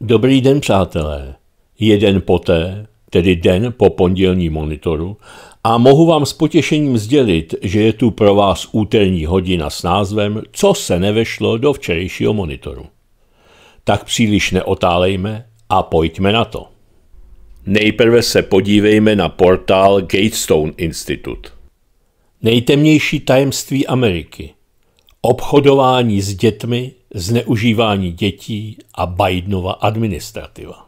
Dobrý den, přátelé. Jeden poté, tedy den po pondělní monitoru, a mohu vám s potěšením sdělit, že je tu pro vás úterní hodina s názvem Co se nevešlo do včerejšího monitoru. Tak příliš neotálejme a pojďme na to. Nejprve se podívejme na portál Gatestone Institute. Nejtemnější tajemství Ameriky. Obchodování s dětmi zneužívání dětí a Bidenova administrativa.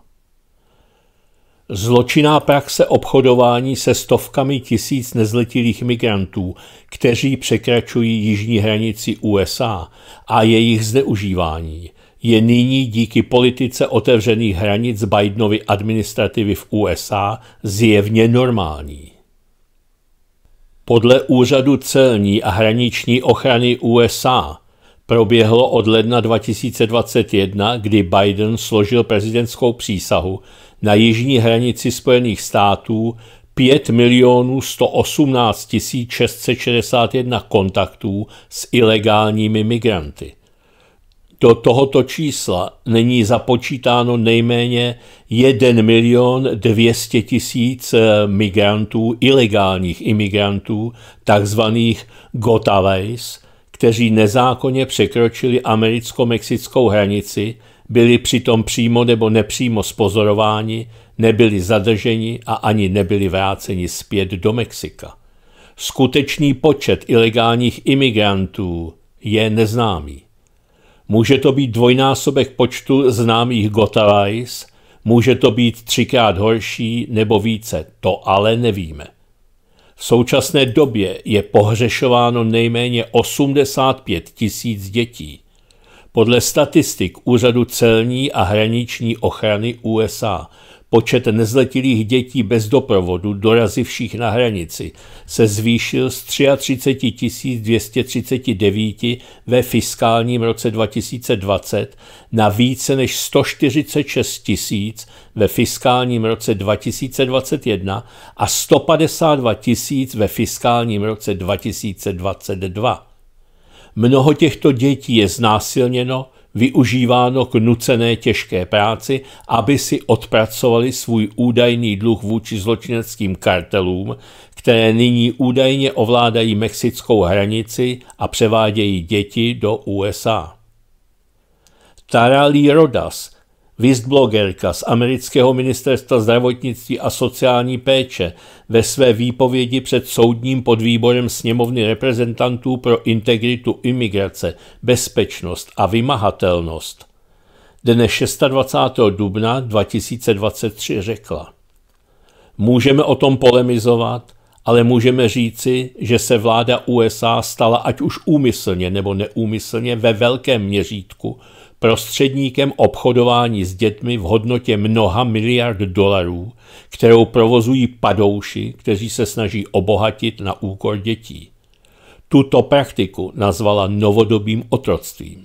Zločinná praxe obchodování se stovkami tisíc nezletilých migrantů, kteří překračují jižní hranici USA a jejich zneužívání, je nyní díky politice otevřených hranic Bidenovy administrativy v USA zjevně normální. Podle úřadu celní a hraniční ochrany USA proběhlo od ledna 2021, kdy Biden složil prezidentskou přísahu na jižní hranici Spojených států 5 milionů 118 661 kontaktů s ilegálními migranty. Do tohoto čísla není započítáno nejméně 1 milion 200 tisíc eh, migrantů, ilegálních imigrantů, takzvaných gotaways – kteří nezákonně překročili americko-mexickou hranici, byli přitom přímo nebo nepřímo spozorováni, nebyli zadrženi a ani nebyli vráceni zpět do Mexika. Skutečný počet ilegálních imigrantů je neznámý. Může to být dvojnásobek počtu známých Gotarais, může to být třikrát horší nebo více, to ale nevíme. V současné době je pohřešováno nejméně 85 tisíc dětí. Podle statistik Úřadu celní a hraniční ochrany USA Počet nezletilých dětí bez doprovodu dorazivších na hranici se zvýšil z 33 239 ve fiskálním roce 2020 na více než 146 tisíc ve fiskálním roce 2021 a 152 tisíc ve fiskálním roce 2022. Mnoho těchto dětí je znásilněno, využíváno k nucené těžké práci, aby si odpracovali svůj údajný dluh vůči zločineckým kartelům, které nyní údajně ovládají mexickou hranici a převádějí děti do USA. Lee Rodas – Vistblogerka z amerického ministerstva zdravotnictví a sociální péče ve své výpovědi před soudním podvýborem sněmovny reprezentantů pro integritu imigrace, bezpečnost a vymahatelnost dne 26. dubna 2023 řekla. Můžeme o tom polemizovat, ale můžeme říci, že se vláda USA stala ať už úmyslně nebo neúmyslně ve velkém měřítku – prostředníkem obchodování s dětmi v hodnotě mnoha miliard dolarů, kterou provozují padouši, kteří se snaží obohatit na úkor dětí. Tuto praktiku nazvala novodobým otroctvím.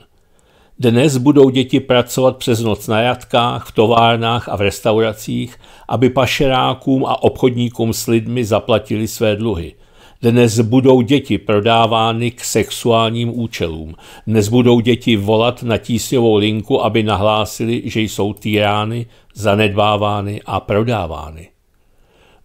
Dnes budou děti pracovat přes noc na jatkách, v továrnách a v restauracích, aby pašerákům a obchodníkům s lidmi zaplatili své dluhy – dnes budou děti prodávány k sexuálním účelům. Dnes budou děti volat na tísňovou linku, aby nahlásili, že jsou týrány, zanedbávány a prodávány.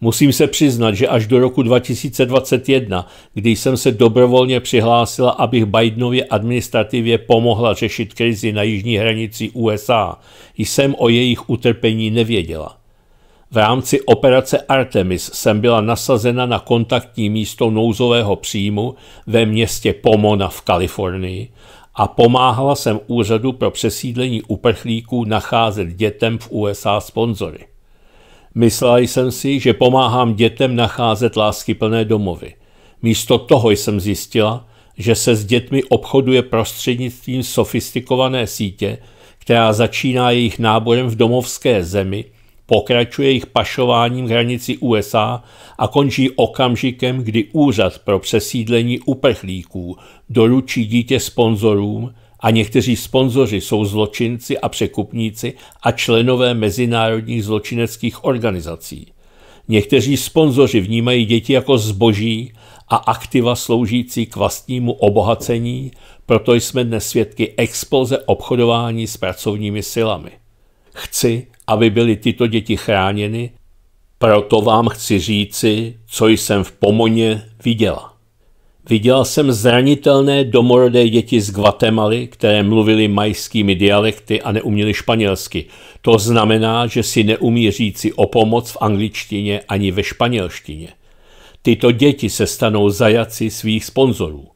Musím se přiznat, že až do roku 2021, kdy jsem se dobrovolně přihlásila, abych Bidenově administrativě pomohla řešit krizi na jižní hranici USA, jsem o jejich utrpení nevěděla. V rámci operace Artemis jsem byla nasazena na kontaktní místo nouzového příjmu ve městě Pomona v Kalifornii a pomáhala jsem úřadu pro přesídlení uprchlíků nacházet dětem v USA sponzory. Myslela jsem si, že pomáhám dětem nacházet láskyplné domovy. Místo toho jsem zjistila, že se s dětmi obchoduje prostřednictvím sofistikované sítě, která začíná jejich náborem v domovské zemi – pokračuje jejich pašováním hranici USA a končí okamžikem, kdy úřad pro přesídlení uprchlíků doručí dítě sponzorům a někteří sponzoři jsou zločinci a překupníci a členové mezinárodních zločineckých organizací. Někteří sponzoři vnímají děti jako zboží a aktiva sloužící k vlastnímu obohacení, proto jsme dnes svědky exploze obchodování s pracovními silami. Chci, aby byly tyto děti chráněny, proto vám chci říci, co jsem v Pomoně viděla. Viděla jsem zranitelné domorodé děti z Guatemaly, které mluvili majskými dialekty a neuměli španělsky. To znamená, že si neumí říci o pomoc v angličtině ani ve španělštině. Tyto děti se stanou zajaci svých sponzorů.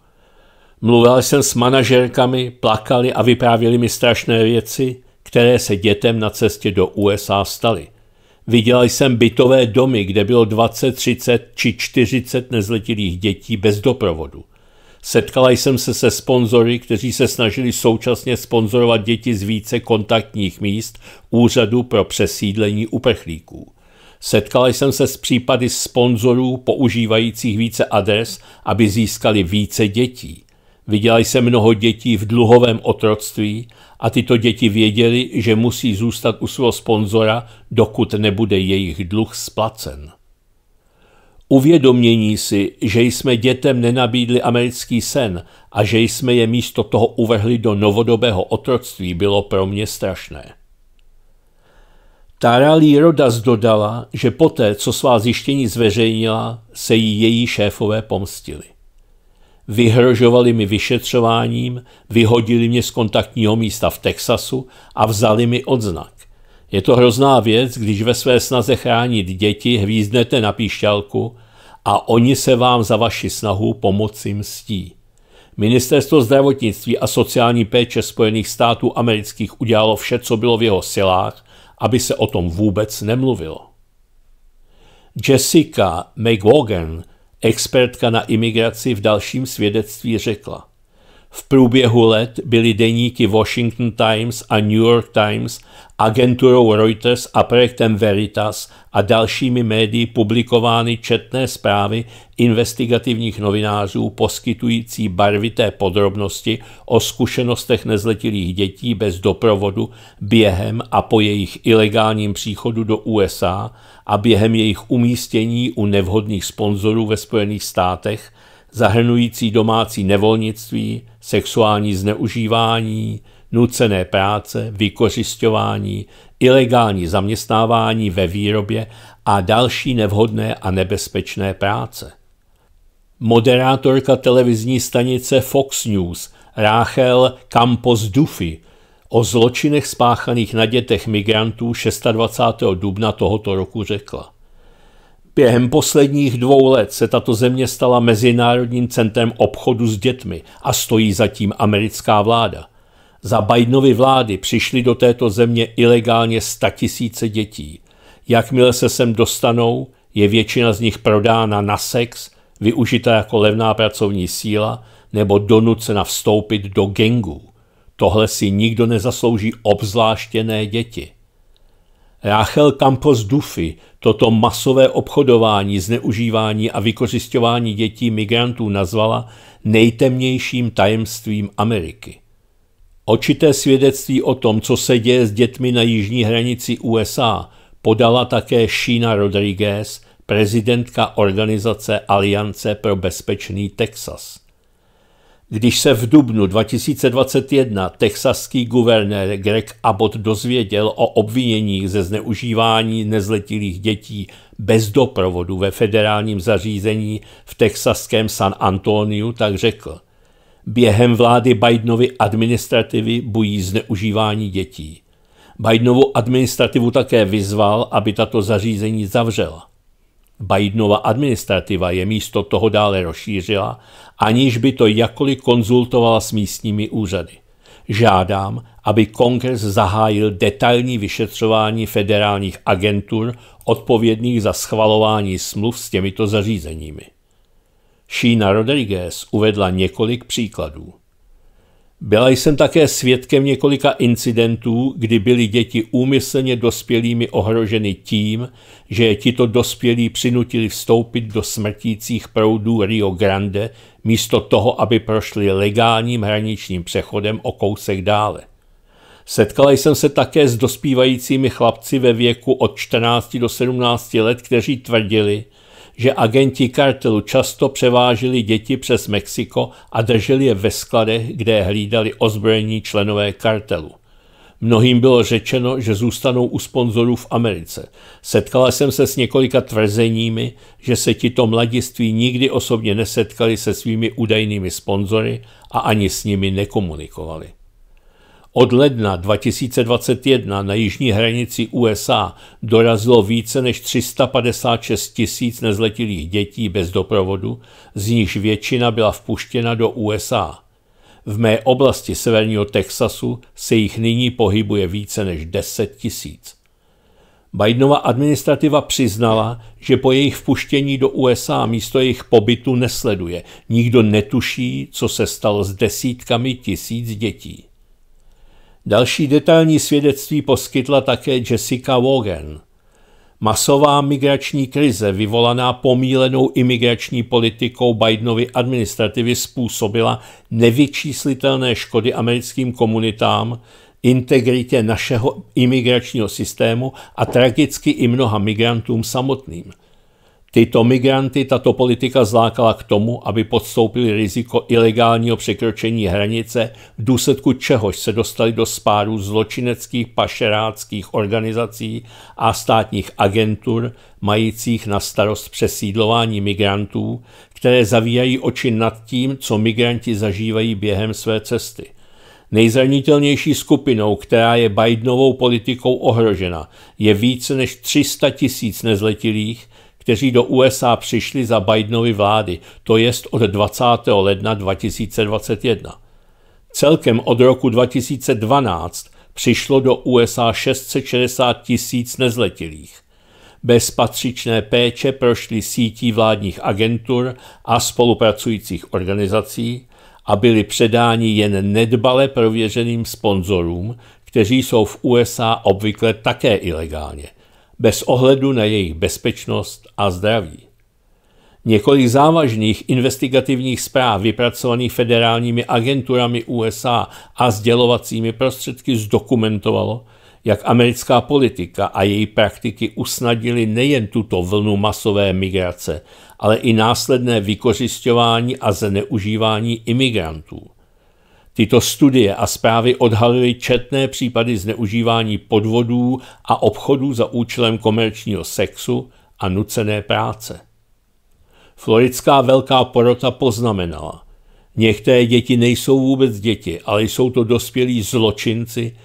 Mluvila jsem s manažerkami, plakali a vyprávěli mi strašné věci, které se dětem na cestě do USA staly. Viděla jsem bytové domy, kde bylo 20, 30 či 40 nezletilých dětí bez doprovodu. Setkala jsem se se sponzory, kteří se snažili současně sponzorovat děti z více kontaktních míst Úřadu pro přesídlení uprchlíků. Setkala jsem se s případy sponzorů používajících více adres, aby získali více dětí. Viděla jsem mnoho dětí v dluhovém otroctví a tyto děti věděli, že musí zůstat u svého sponzora, dokud nebude jejich dluh splacen. Uvědomění si, že jsme dětem nenabídli americký sen a že jsme je místo toho uvrhli do novodobého otroctví, bylo pro mě strašné. Tara Lee Rodas dodala, že poté, co svá zjištění zveřejnila, se jí její šéfové pomstili. Vyhrožovali mi vyšetřováním, vyhodili mě z kontaktního místa v Texasu a vzali mi odznak. Je to hrozná věc, když ve své snaze chránit děti hvízdnete na píšťalku a oni se vám za vaši snahu pomoci mstí. Ministerstvo zdravotnictví a sociální péče Spojených států amerických udělalo vše, co bylo v jeho silách, aby se o tom vůbec nemluvilo. Jessica McGogan Expertka na imigraci v dalším svědectví řekla – v průběhu let byly deníky Washington Times a New York Times agenturou Reuters a projektem Veritas a dalšími médii publikovány četné zprávy investigativních novinářů poskytující barvité podrobnosti o zkušenostech nezletilých dětí bez doprovodu během a po jejich ilegálním příchodu do USA a během jejich umístění u nevhodných sponzorů ve Spojených státech, zahrnující domácí nevolnictví, sexuální zneužívání, nucené práce, vykořišťování, ilegální zaměstnávání ve výrobě a další nevhodné a nebezpečné práce. Moderátorka televizní stanice Fox News Rachel Campos Duffy o zločinech spáchaných na dětech migrantů 26. dubna tohoto roku řekla. Během posledních dvou let se tato země stala Mezinárodním centrem obchodu s dětmi a stojí zatím americká vláda. Za Bidenovy vlády přišly do této země ilegálně tisíce dětí. Jakmile se sem dostanou, je většina z nich prodána na sex, využita jako levná pracovní síla nebo donucena vstoupit do gengů. Tohle si nikdo nezaslouží obzvláštěné děti. Rachel Campos Duffy toto masové obchodování, zneužívání a vykořišťování dětí migrantů nazvala nejtemnějším tajemstvím Ameriky. Očité svědectví o tom, co se děje s dětmi na jižní hranici USA, podala také Sheena Rodriguez, prezidentka organizace Aliance pro bezpečný Texas. Když se v dubnu 2021 texaský guvernér Greg Abbott dozvěděl o obviněních ze zneužívání nezletilých dětí bez doprovodu ve federálním zařízení v texaském San Antonio, tak řekl – během vlády Bidenovy administrativy bují zneužívání dětí. Bidenovu administrativu také vyzval, aby tato zařízení zavřela. Bidenova administrativa je místo toho dále rozšířila, aniž by to jakkoliv konzultovala s místními úřady. Žádám, aby kongres zahájil detailní vyšetřování federálních agentur odpovědných za schvalování smluv s těmito zařízeními. Sheena Rodriguez uvedla několik příkladů. Byla jsem také svědkem několika incidentů, kdy byly děti úmyslně dospělými ohroženy tím, že je tito dospělí přinutili vstoupit do smrtících proudů Rio Grande místo toho, aby prošli legálním hraničním přechodem o kousek dále. Setkala jsem se také s dospívajícími chlapci ve věku od 14 do 17 let, kteří tvrdili, že agenti kartelu často převážili děti přes Mexiko a drželi je ve skladech, kde hlídali ozbrojení členové kartelu. Mnohým bylo řečeno, že zůstanou u sponzorů v Americe. Setkala jsem se s několika tvrzeními, že se tito mladiství nikdy osobně nesetkali se svými údajnými sponzory a ani s nimi nekomunikovali. Od ledna 2021 na jižní hranici USA dorazilo více než 356 tisíc nezletilých dětí bez doprovodu, z nichž většina byla vpuštěna do USA. V mé oblasti severního Texasu se jich nyní pohybuje více než 10 tisíc. Bidenova administrativa přiznala, že po jejich vpuštění do USA místo jejich pobytu nesleduje. Nikdo netuší, co se stalo s desítkami tisíc dětí. Další detailní svědectví poskytla také Jessica Wogan. Masová migrační krize vyvolaná pomílenou imigrační politikou Bidenovy administrativy způsobila nevyčíslitelné škody americkým komunitám, integritě našeho imigračního systému a tragicky i mnoha migrantům samotným – Tyto migranty tato politika zlákala k tomu, aby podstoupili riziko ilegálního překročení hranice, v důsledku čehož se dostali do spáru zločineckých pašeráckých organizací a státních agentur, majících na starost přesídlování migrantů, které zavíjají oči nad tím, co migranti zažívají během své cesty. Nejzranitelnější skupinou, která je Bidenovou politikou ohrožena, je více než 300 tisíc nezletilých, kteří do USA přišli za Bidenovy vlády, to jest od 20. ledna 2021. Celkem od roku 2012 přišlo do USA 660 tisíc nezletilých. Bez patřičné péče prošli sítí vládních agentur a spolupracujících organizací a byli předáni jen nedbale prověřeným sponzorům, kteří jsou v USA obvykle také ilegálně – bez ohledu na jejich bezpečnost a zdraví. Několik závažných investigativních zpráv vypracovaných federálními agenturami USA a sdělovacími prostředky zdokumentovalo, jak americká politika a její praktiky usnadili nejen tuto vlnu masové migrace, ale i následné vykořišťování a zneužívání imigrantů. Tyto studie a zprávy odhalily četné případy zneužívání podvodů a obchodů za účelem komerčního sexu a nucené práce. Floridská velká porota poznamenala, některé děti nejsou vůbec děti, ale jsou to dospělí zločinci,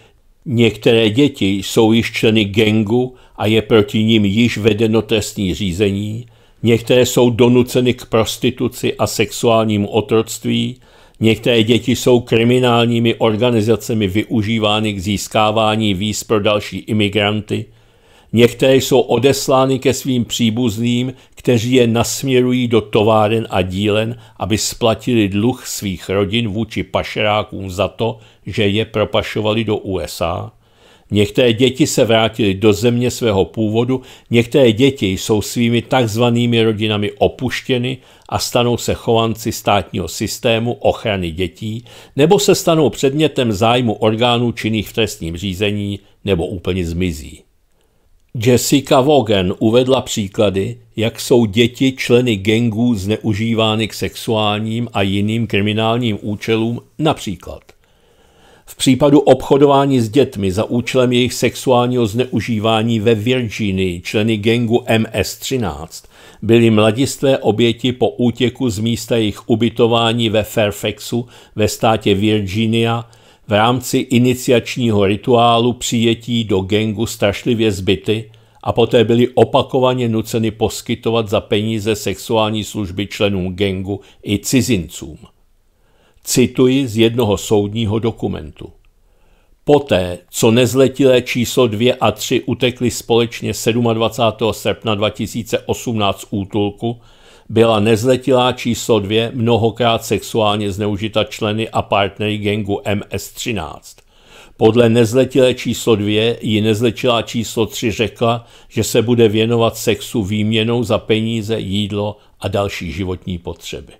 některé děti jsou již členy gengu a je proti nim již vedeno trestní řízení, některé jsou donuceny k prostituci a sexuálnímu otroctví, Některé děti jsou kriminálními organizacemi využívány k získávání víz pro další imigranty. Některé jsou odeslány ke svým příbuzným, kteří je nasměrují do továren a dílen, aby splatili dluh svých rodin vůči pašerákům za to, že je propašovali do USA. Některé děti se vrátily do země svého původu, některé děti jsou svými takzvanými rodinami opuštěny a stanou se chovanci státního systému ochrany dětí nebo se stanou předmětem zájmu orgánů činných v trestním řízení nebo úplně zmizí. Jessica Vaughan uvedla příklady, jak jsou děti členy gengů zneužívány k sexuálním a jiným kriminálním účelům, například – v případu obchodování s dětmi za účelem jejich sexuálního zneužívání ve Virginii členy gengu MS-13 byli mladistvé oběti po útěku z místa jejich ubytování ve Fairfaxu ve státě Virginia v rámci iniciačního rituálu přijetí do gengu strašlivě zbyty a poté byli opakovaně nuceni poskytovat za peníze sexuální služby členům gengu i cizincům. Cituji z jednoho soudního dokumentu. Poté, co nezletilé číslo 2 a 3 utekli společně 27. srpna 2018 z útulku, byla nezletilá číslo 2 mnohokrát sexuálně zneužita členy a partnery gengu MS-13. Podle nezletilé číslo 2 ji nezletilá číslo 3 řekla, že se bude věnovat sexu výměnou za peníze, jídlo a další životní potřeby.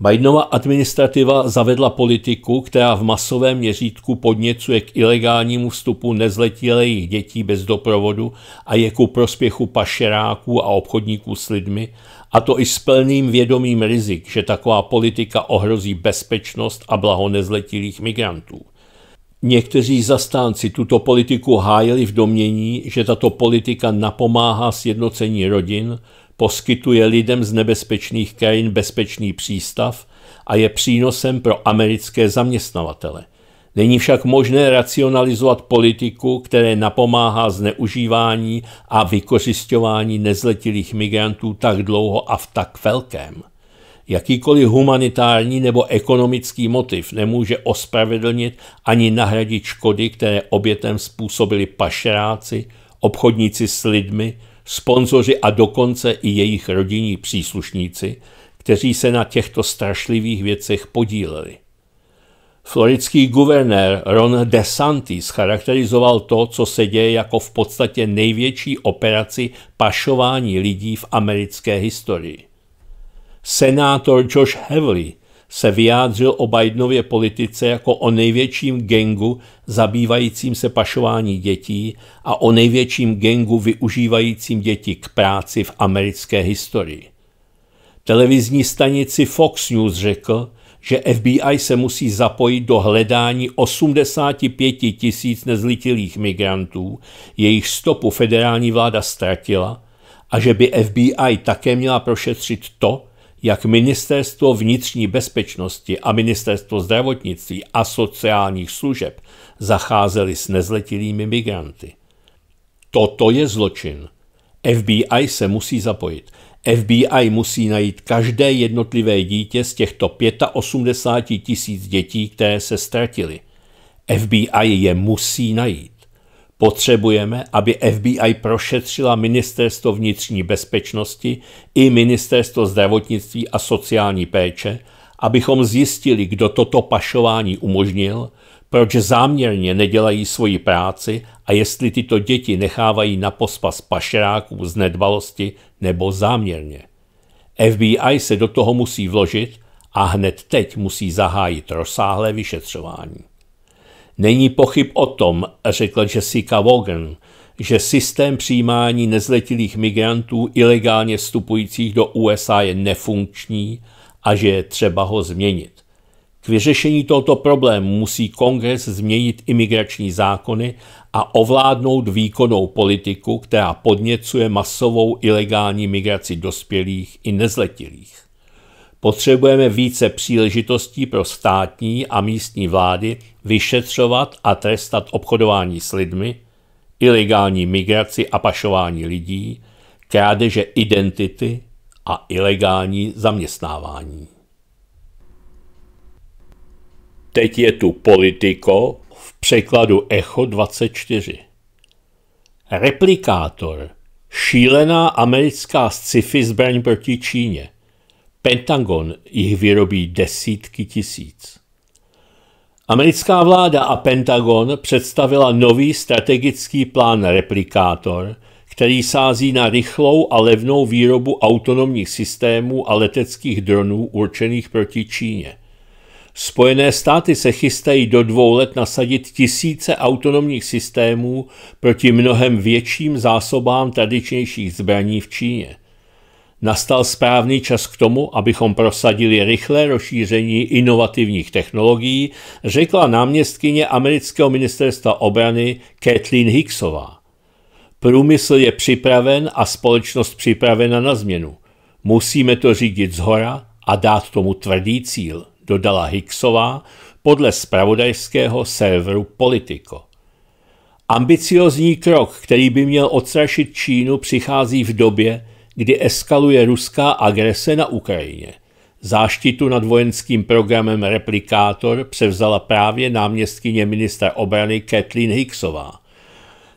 Bidenova administrativa zavedla politiku, která v masovém měřítku podněcuje k ilegálnímu vstupu nezletilých dětí bez doprovodu a je ku prospěchu pašeráků a obchodníků s lidmi, a to i s plným vědomím rizik, že taková politika ohrozí bezpečnost a blaho nezletilých migrantů. Někteří zastánci tuto politiku hájili v domění, že tato politika napomáhá sjednocení rodin, poskytuje lidem z nebezpečných krajin bezpečný přístav a je přínosem pro americké zaměstnavatele. Není však možné racionalizovat politiku, které napomáhá zneužívání a vykořišťování nezletilých migrantů tak dlouho a v tak velkém. Jakýkoliv humanitární nebo ekonomický motiv nemůže ospravedlnit ani nahradit škody, které obětem způsobili pašeráci, obchodníci s lidmi, sponzoři a dokonce i jejich rodinní příslušníci, kteří se na těchto strašlivých věcech podíleli. Floridský guvernér Ron DeSantis charakterizoval to, co se děje jako v podstatě největší operaci pašování lidí v americké historii. Senátor Josh Hevley se vyjádřil o Bidenově politice jako o největším gengu zabývajícím se pašování dětí a o největším gengu využívajícím děti k práci v americké historii. Televizní stanici Fox News řekl, že FBI se musí zapojit do hledání 85 tisíc nezlitilých migrantů, jejich stopu federální vláda ztratila, a že by FBI také měla prošetřit to, jak Ministerstvo vnitřní bezpečnosti a Ministerstvo zdravotnictví a sociálních služeb zacházeli s nezletilými migranty. Toto je zločin. FBI se musí zapojit. FBI musí najít každé jednotlivé dítě z těchto 85 tisíc dětí, které se ztratily. FBI je musí najít. Potřebujeme, aby FBI prošetřila Ministerstvo vnitřní bezpečnosti i Ministerstvo zdravotnictví a sociální péče, abychom zjistili, kdo toto pašování umožnil, proč záměrně nedělají svoji práci a jestli tyto děti nechávají na pospas pašeráků z nedbalosti nebo záměrně. FBI se do toho musí vložit a hned teď musí zahájit rozsáhlé vyšetřování. Není pochyb o tom, řekla Jessica Wogan, že systém přijímání nezletilých migrantů ilegálně vstupujících do USA je nefunkční a že je třeba ho změnit. K vyřešení tohoto problému musí kongres změnit imigrační zákony a ovládnout výkonnou politiku, která podněcuje masovou ilegální migraci dospělých i nezletilých. Potřebujeme více příležitostí pro státní a místní vlády vyšetřovat a trestat obchodování s lidmi, ilegální migraci a pašování lidí, krádeže identity a ilegální zaměstnávání. Teď je tu politiko v překladu Echo 24. Replikátor, šílená americká sci-fi zbraň proti Číně – Pentagon jich vyrobí desítky tisíc. Americká vláda a Pentagon představila nový strategický plán Replikátor, který sází na rychlou a levnou výrobu autonomních systémů a leteckých dronů určených proti Číně. Spojené státy se chystají do dvou let nasadit tisíce autonomních systémů proti mnohem větším zásobám tradičnějších zbraní v Číně – Nastal správný čas k tomu, abychom prosadili rychlé rozšíření inovativních technologií, řekla náměstkyně amerického ministerstva obrany Kathleen Hicksová. Průmysl je připraven a společnost připravena na změnu. Musíme to řídit zhora a dát tomu tvrdý cíl, dodala Hicksová podle spravodajského serveru Politico. Ambiciozní krok, který by měl odstrašit Čínu, přichází v době, kdy eskaluje ruská agrese na Ukrajině. Záštitu nad vojenským programem Replikátor převzala právě náměstkyně ministra obrany Kathleen Hicksová.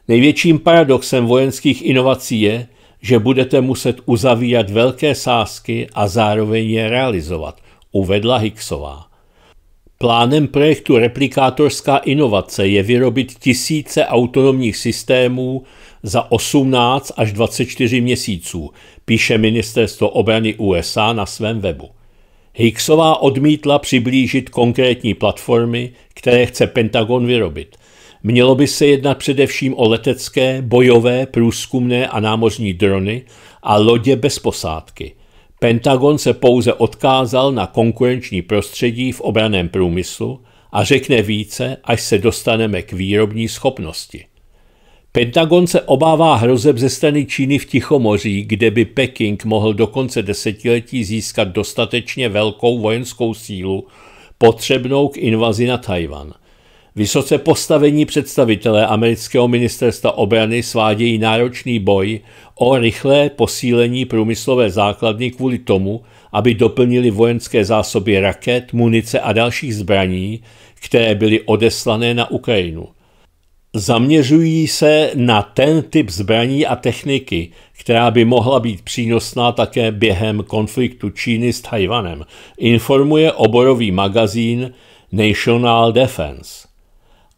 Největším paradoxem vojenských inovací je, že budete muset uzavírat velké sázky a zároveň je realizovat, uvedla Hicksová. Plánem projektu Replikátorská inovace je vyrobit tisíce autonomních systémů za 18 až 24 měsíců, píše Ministerstvo obrany USA na svém webu. Hicksová odmítla přiblížit konkrétní platformy, které chce Pentagon vyrobit. Mělo by se jednat především o letecké, bojové, průzkumné a námořní drony a lodě bez posádky. Pentagon se pouze odkázal na konkurenční prostředí v obraném průmyslu a řekne více, až se dostaneme k výrobní schopnosti. Pentagon se obává hrozeb ze strany Číny v Tichomoří, kde by Peking mohl do konce desetiletí získat dostatečně velkou vojenskou sílu potřebnou k invazi na Tajvan. Vysoce postavení představitelé amerického ministerstva obrany svádějí náročný boj o rychlé posílení průmyslové základny kvůli tomu, aby doplnili vojenské zásoby raket, munice a dalších zbraní, které byly odeslané na Ukrajinu. Zaměřují se na ten typ zbraní a techniky, která by mohla být přínosná také během konfliktu Číny s Tajvanem, informuje oborový magazín National Defense.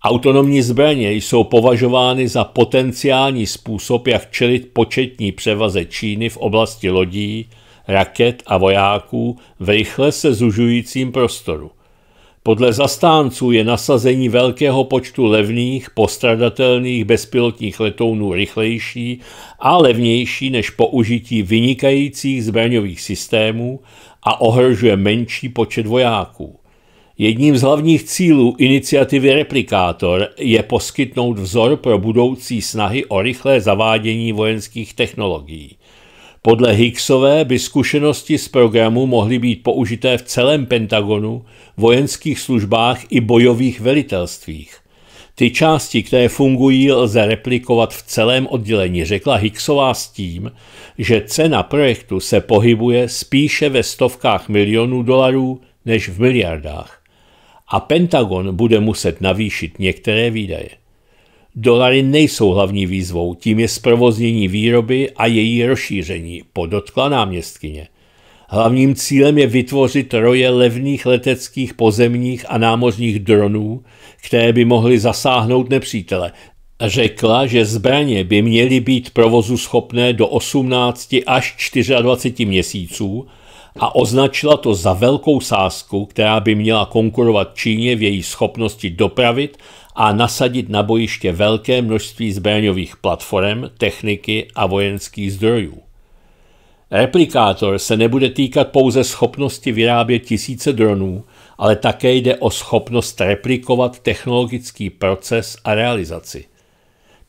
Autonomní zbraně jsou považovány za potenciální způsob, jak čelit početní převaze Číny v oblasti lodí, raket a vojáků v rychle se zužujícím prostoru – podle zastánců je nasazení velkého počtu levných, postradatelných bezpilotních letounů rychlejší a levnější než použití vynikajících zbraňových systémů a ohrožuje menší počet vojáků. Jedním z hlavních cílů iniciativy Replikátor je poskytnout vzor pro budoucí snahy o rychlé zavádění vojenských technologií. Podle Higgsové by zkušenosti z programu mohly být použité v celém Pentagonu, vojenských službách i bojových velitelstvích. Ty části, které fungují, lze replikovat v celém oddělení, řekla Hicksová s tím, že cena projektu se pohybuje spíše ve stovkách milionů dolarů než v miliardách. A Pentagon bude muset navýšit některé výdaje. Dolary nejsou hlavní výzvou, tím je zprovoznění výroby a její rozšíření, podotkla náměstkyně. Hlavním cílem je vytvořit troje levných leteckých pozemních a námořních dronů, které by mohly zasáhnout nepřítele. Řekla, že zbraně by měly být provozu schopné do 18 až 24 měsíců a označila to za velkou sázku, která by měla konkurovat Číně v její schopnosti dopravit a nasadit na bojiště velké množství zbraňových platform, techniky a vojenských zdrojů. Replikátor se nebude týkat pouze schopnosti vyrábět tisíce dronů, ale také jde o schopnost replikovat technologický proces a realizaci.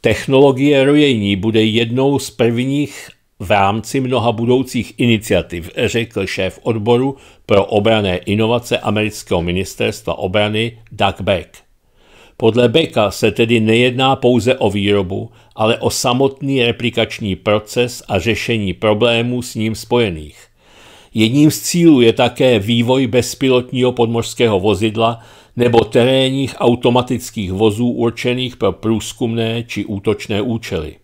Technologie rojení bude jednou z prvních v rámci mnoha budoucích iniciativ, řekl šéf odboru pro obrané inovace amerického ministerstva obrany Doug Beck. Podle Beka se tedy nejedná pouze o výrobu, ale o samotný replikační proces a řešení problémů s ním spojených. Jedním z cílů je také vývoj bezpilotního podmořského vozidla nebo terénních automatických vozů určených pro průzkumné či útočné účely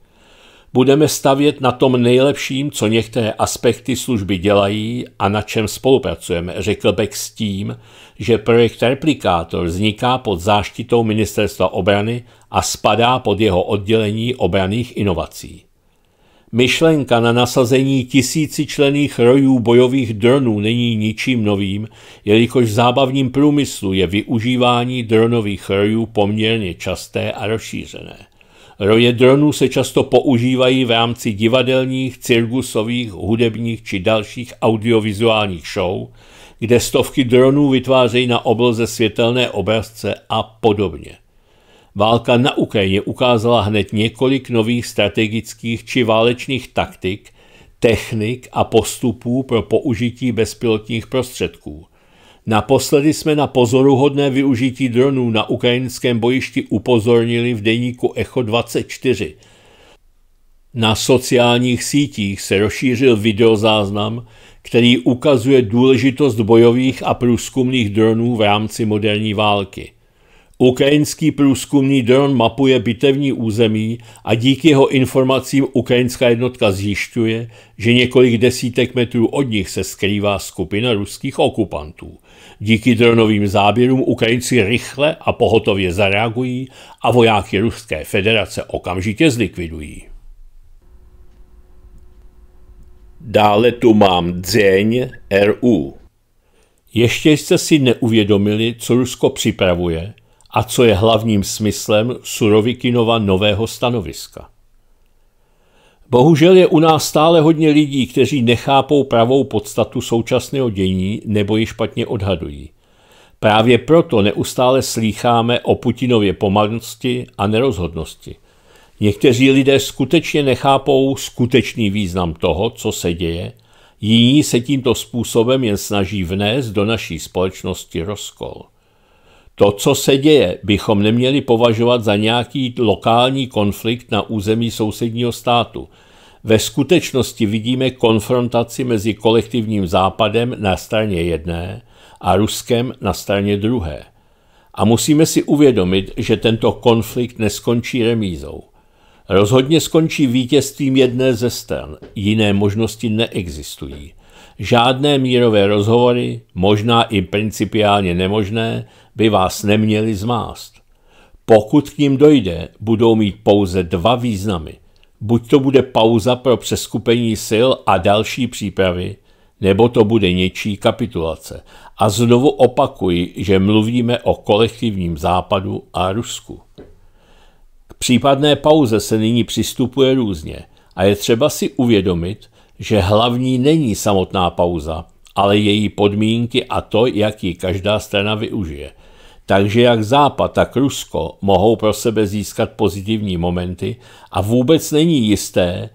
budeme stavět na tom nejlepším, co některé aspekty služby dělají a na čem spolupracujeme, řekl Beck s tím, že projekt Replikátor vzniká pod záštitou Ministerstva obrany a spadá pod jeho oddělení obraných inovací. Myšlenka na nasazení tisíci člených rojů bojových dronů není ničím novým, jelikož v zábavním průmyslu je využívání dronových rojů poměrně časté a rozšířené. Roje dronů se často používají v rámci divadelních, cirkusových, hudebních či dalších audiovizuálních show, kde stovky dronů vytvářejí na obloze světelné obrazce a podobně. Válka na Ukrajině ukázala hned několik nových strategických či válečných taktik, technik a postupů pro použití bezpilotních prostředků – Naposledy jsme na pozoruhodné využití dronů na ukrajinském bojišti upozornili v deníku Echo 24. Na sociálních sítích se rozšířil videozáznam, který ukazuje důležitost bojových a průzkumných dronů v rámci moderní války. Ukrajinský průzkumný dron mapuje bitevní území a díky jeho informacím ukrajinská jednotka zjišťuje, že několik desítek metrů od nich se skrývá skupina ruských okupantů – Díky dronovým záběrům Ukrajinci rychle a pohotově zareagují a vojáky Ruské federace okamžitě zlikvidují. Dále tu mám Dzeň RU. Ještě jste si neuvědomili, co Rusko připravuje a co je hlavním smyslem surovikinova nového stanoviska. Bohužel je u nás stále hodně lidí, kteří nechápou pravou podstatu současného dění nebo ji špatně odhadují. Právě proto neustále slýcháme o Putinově pomalnosti a nerozhodnosti. Někteří lidé skutečně nechápou skutečný význam toho, co se děje, jiní se tímto způsobem jen snaží vnést do naší společnosti rozkol. To, co se děje, bychom neměli považovat za nějaký lokální konflikt na území sousedního státu. Ve skutečnosti vidíme konfrontaci mezi kolektivním západem na straně jedné a Ruskem na straně druhé. A musíme si uvědomit, že tento konflikt neskončí remízou. Rozhodně skončí vítězstvím jedné ze stran, jiné možnosti neexistují. Žádné mírové rozhovory, možná i principiálně nemožné, by vás neměli zmást. Pokud k ním dojde, budou mít pouze dva významy. Buď to bude pauza pro přeskupení sil a další přípravy, nebo to bude něčí kapitulace. A znovu opakuji, že mluvíme o kolektivním západu a Rusku. K případné pauze se nyní přistupuje různě a je třeba si uvědomit, že hlavní není samotná pauza, ale její podmínky a to, jak ji každá strana využije. Takže jak Západ, tak Rusko mohou pro sebe získat pozitivní momenty a vůbec není jisté,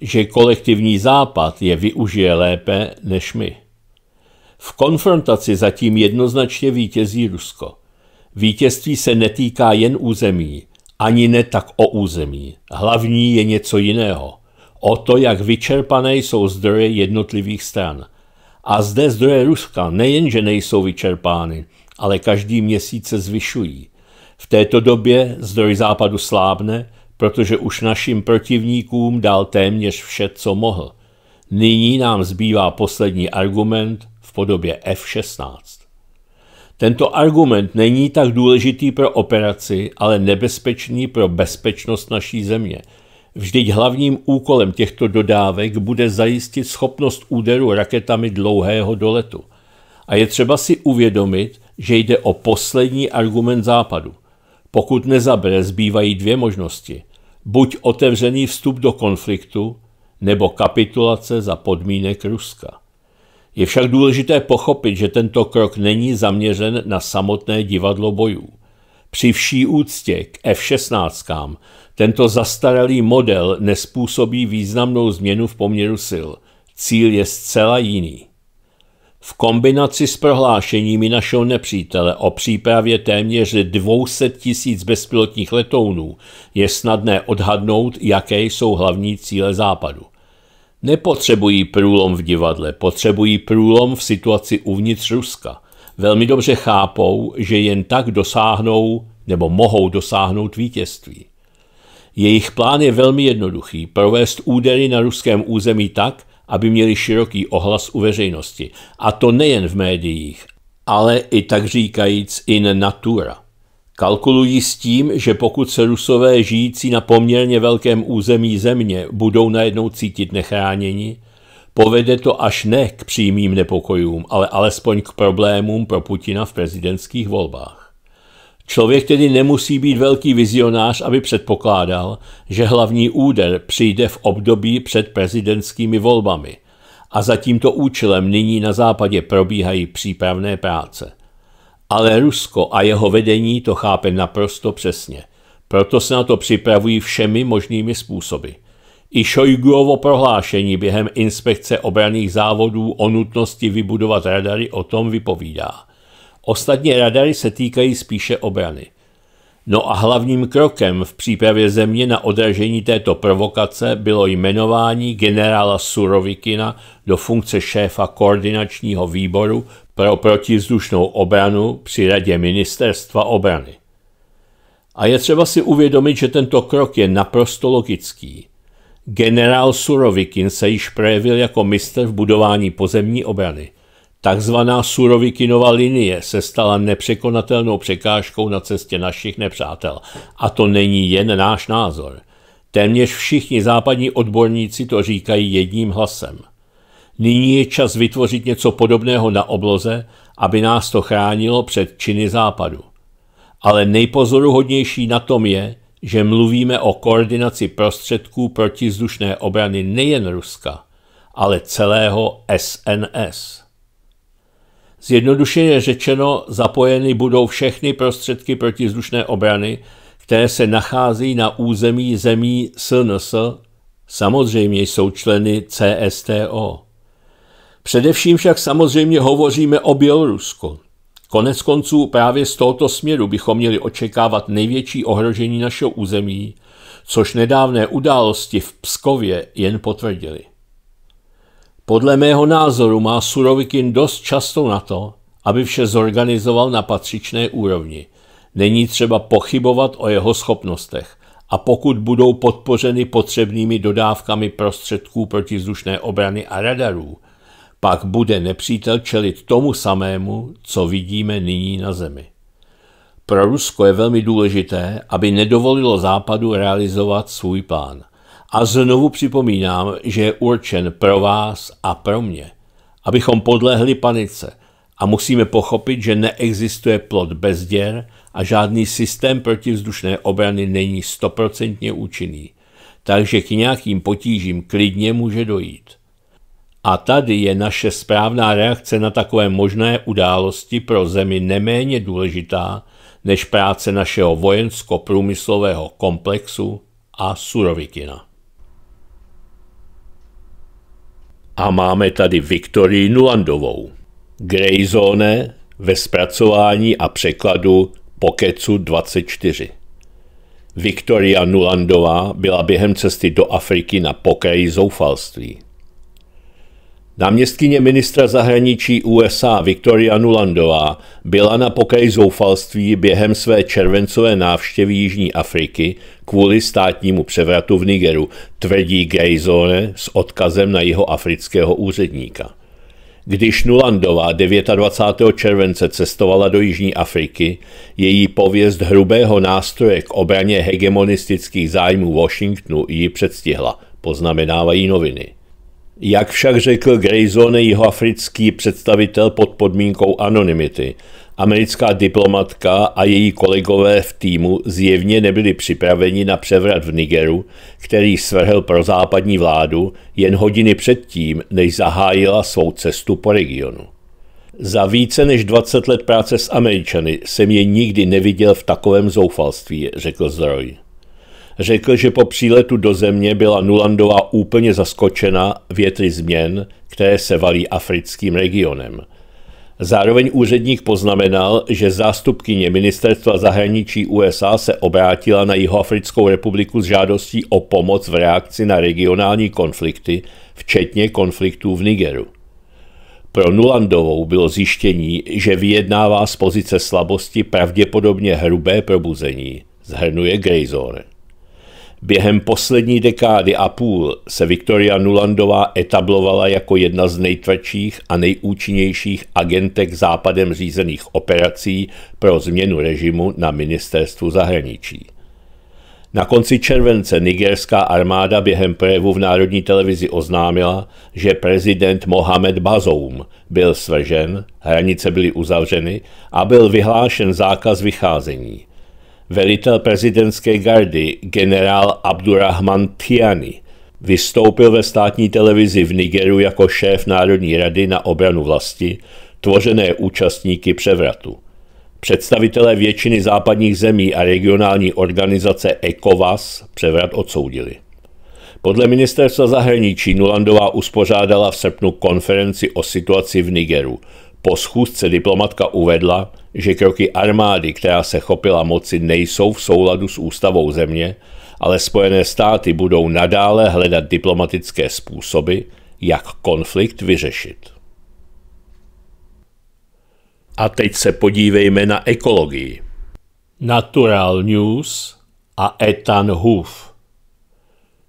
že kolektivní Západ je využije lépe než my. V konfrontaci zatím jednoznačně vítězí Rusko. Vítězství se netýká jen území, ani ne tak o území. Hlavní je něco jiného. O to, jak vyčerpané jsou zdroje jednotlivých stran. A zde zdroje Ruska nejenže nejsou vyčerpány, ale každý měsíc se zvyšují. V této době zdroj západu slábne, protože už našim protivníkům dal téměř vše, co mohl. Nyní nám zbývá poslední argument v podobě F-16. Tento argument není tak důležitý pro operaci, ale nebezpečný pro bezpečnost naší země. Vždyť hlavním úkolem těchto dodávek bude zajistit schopnost úderu raketami dlouhého doletu. A je třeba si uvědomit, že jde o poslední argument Západu. Pokud nezabere, zbývají dvě možnosti. Buď otevřený vstup do konfliktu, nebo kapitulace za podmínek Ruska. Je však důležité pochopit, že tento krok není zaměřen na samotné divadlo bojů. Při vší úctě k F-16 tento zastaralý model nespůsobí významnou změnu v poměru sil. Cíl je zcela jiný v kombinaci s prohlášeními našeho nepřítele o přípravě téměř 200 tisíc bezpilotních letounů je snadné odhadnout, jaké jsou hlavní cíle západu. Nepotřebují průlom v divadle, potřebují průlom v situaci uvnitř Ruska. Velmi dobře chápou, že jen tak dosáhnou nebo mohou dosáhnout vítězství. Jejich plán je velmi jednoduchý provést údery na ruském území tak, aby měli široký ohlas u veřejnosti. A to nejen v médiích, ale i tak říkajíc in natura. Kalkulují s tím, že pokud se rusové žijící na poměrně velkém území země budou najednou cítit nechráněni, povede to až ne k přímým nepokojům, ale alespoň k problémům pro Putina v prezidentských volbách. Člověk tedy nemusí být velký vizionář, aby předpokládal, že hlavní úder přijde v období před prezidentskými volbami. A za tímto účelem nyní na západě probíhají přípravné práce. Ale Rusko a jeho vedení to chápe naprosto přesně. Proto se na to připravují všemi možnými způsoby. I Šojguovo prohlášení během inspekce obraných závodů o nutnosti vybudovat radary o tom vypovídá – Ostatně radary se týkají spíše obrany. No a hlavním krokem v přípravě země na odražení této provokace bylo jmenování generála Surovikina do funkce šéfa koordinačního výboru pro protizdušnou obranu při radě ministerstva obrany. A je třeba si uvědomit, že tento krok je naprosto logický. Generál Surovikin se již projevil jako mistr v budování pozemní obrany. Takzvaná surovikinová linie se stala nepřekonatelnou překážkou na cestě našich nepřátel. A to není jen náš názor. Téměř všichni západní odborníci to říkají jedním hlasem. Nyní je čas vytvořit něco podobného na obloze, aby nás to chránilo před činy západu. Ale nejpozoruhodnější na tom je, že mluvíme o koordinaci prostředků protizdušné obrany nejen Ruska, ale celého SNS. Zjednodušeně řečeno, zapojeny budou všechny prostředky protizdušné obrany, které se nachází na území zemí SNS, samozřejmě jsou členy CSTO. Především však samozřejmě hovoříme o Bělorusku. Konec konců právě z tohoto směru bychom měli očekávat největší ohrožení našeho území, což nedávné události v Pskově jen potvrdili. Podle mého názoru má Surovikin dost často na to, aby vše zorganizoval na patřičné úrovni. Není třeba pochybovat o jeho schopnostech a pokud budou podpořeny potřebnými dodávkami prostředků protizdušné obrany a radarů, pak bude nepřítel čelit tomu samému, co vidíme nyní na Zemi. Pro Rusko je velmi důležité, aby nedovolilo Západu realizovat svůj plán – a znovu připomínám, že je určen pro vás a pro mě, abychom podlehli panice a musíme pochopit, že neexistuje plot bez děr a žádný systém protivzdušné obrany není stoprocentně účinný, takže k nějakým potížím klidně může dojít. A tady je naše správná reakce na takové možné události pro zemi neméně důležitá než práce našeho vojensko-průmyslového komplexu a surovikina. A máme tady Viktorínu Nulandovou. Greyzone ve zpracování a překladu Pokecu 24. Viktoria Nulandová byla během cesty do Afriky na pokraji zoufalství. Náměstkyně ministra zahraničí USA Victoria Nulandová byla na pokraji zoufalství během své červencové návštěvy Jižní Afriky kvůli státnímu převratu v Nigeru, tvrdí Gejzone s odkazem na jeho afrického úředníka. Když Nulandová 29. července cestovala do Jižní Afriky, její pověst hrubého nástroje k obraně hegemonistických zájmů Washingtonu ji předstihla, poznamenávají noviny. Jak však řekl Grayson, jihoafrický představitel pod podmínkou anonymity, americká diplomatka a její kolegové v týmu zjevně nebyli připraveni na převrat v Nigeru, který svrhl pro západní vládu jen hodiny předtím, než zahájila svou cestu po regionu. Za více než 20 let práce s Američany jsem je nikdy neviděl v takovém zoufalství, řekl zdroj řekl, že po příletu do země byla Nulandová úplně zaskočena větry změn, které se valí africkým regionem. Zároveň úředník poznamenal, že zástupkyně ministerstva zahraničí USA se obrátila na Jihoafrickou republiku s žádostí o pomoc v reakci na regionální konflikty, včetně konfliktů v Nigeru. Pro Nulandovou bylo zjištění, že vyjednává z pozice slabosti pravděpodobně hrubé probuzení, zhrnuje Grayzone. Během poslední dekády a půl se Viktoria Nulandová etablovala jako jedna z nejtvrdších a nejúčinnějších agentek západem řízených operací pro změnu režimu na ministerstvu zahraničí. Na konci července nigerská armáda během projevu v národní televizi oznámila, že prezident Mohamed Bazoum byl svržen, hranice byly uzavřeny a byl vyhlášen zákaz vycházení – Velitel prezidentské gardy generál Abdurrahman Tiani vystoupil ve státní televizi v Nigeru jako šéf Národní rady na obranu vlasti, tvořené účastníky převratu. Představitelé většiny západních zemí a regionální organizace ECOWAS převrat odsoudili. Podle ministerstva zahraničí Nulandová uspořádala v srpnu konferenci o situaci v Nigeru, po schůzce diplomatka uvedla, že kroky armády, která se chopila moci, nejsou v souladu s ústavou země, ale Spojené státy budou nadále hledat diplomatické způsoby, jak konflikt vyřešit. A teď se podívejme na ekologii. Natural News a Ethan Hoof.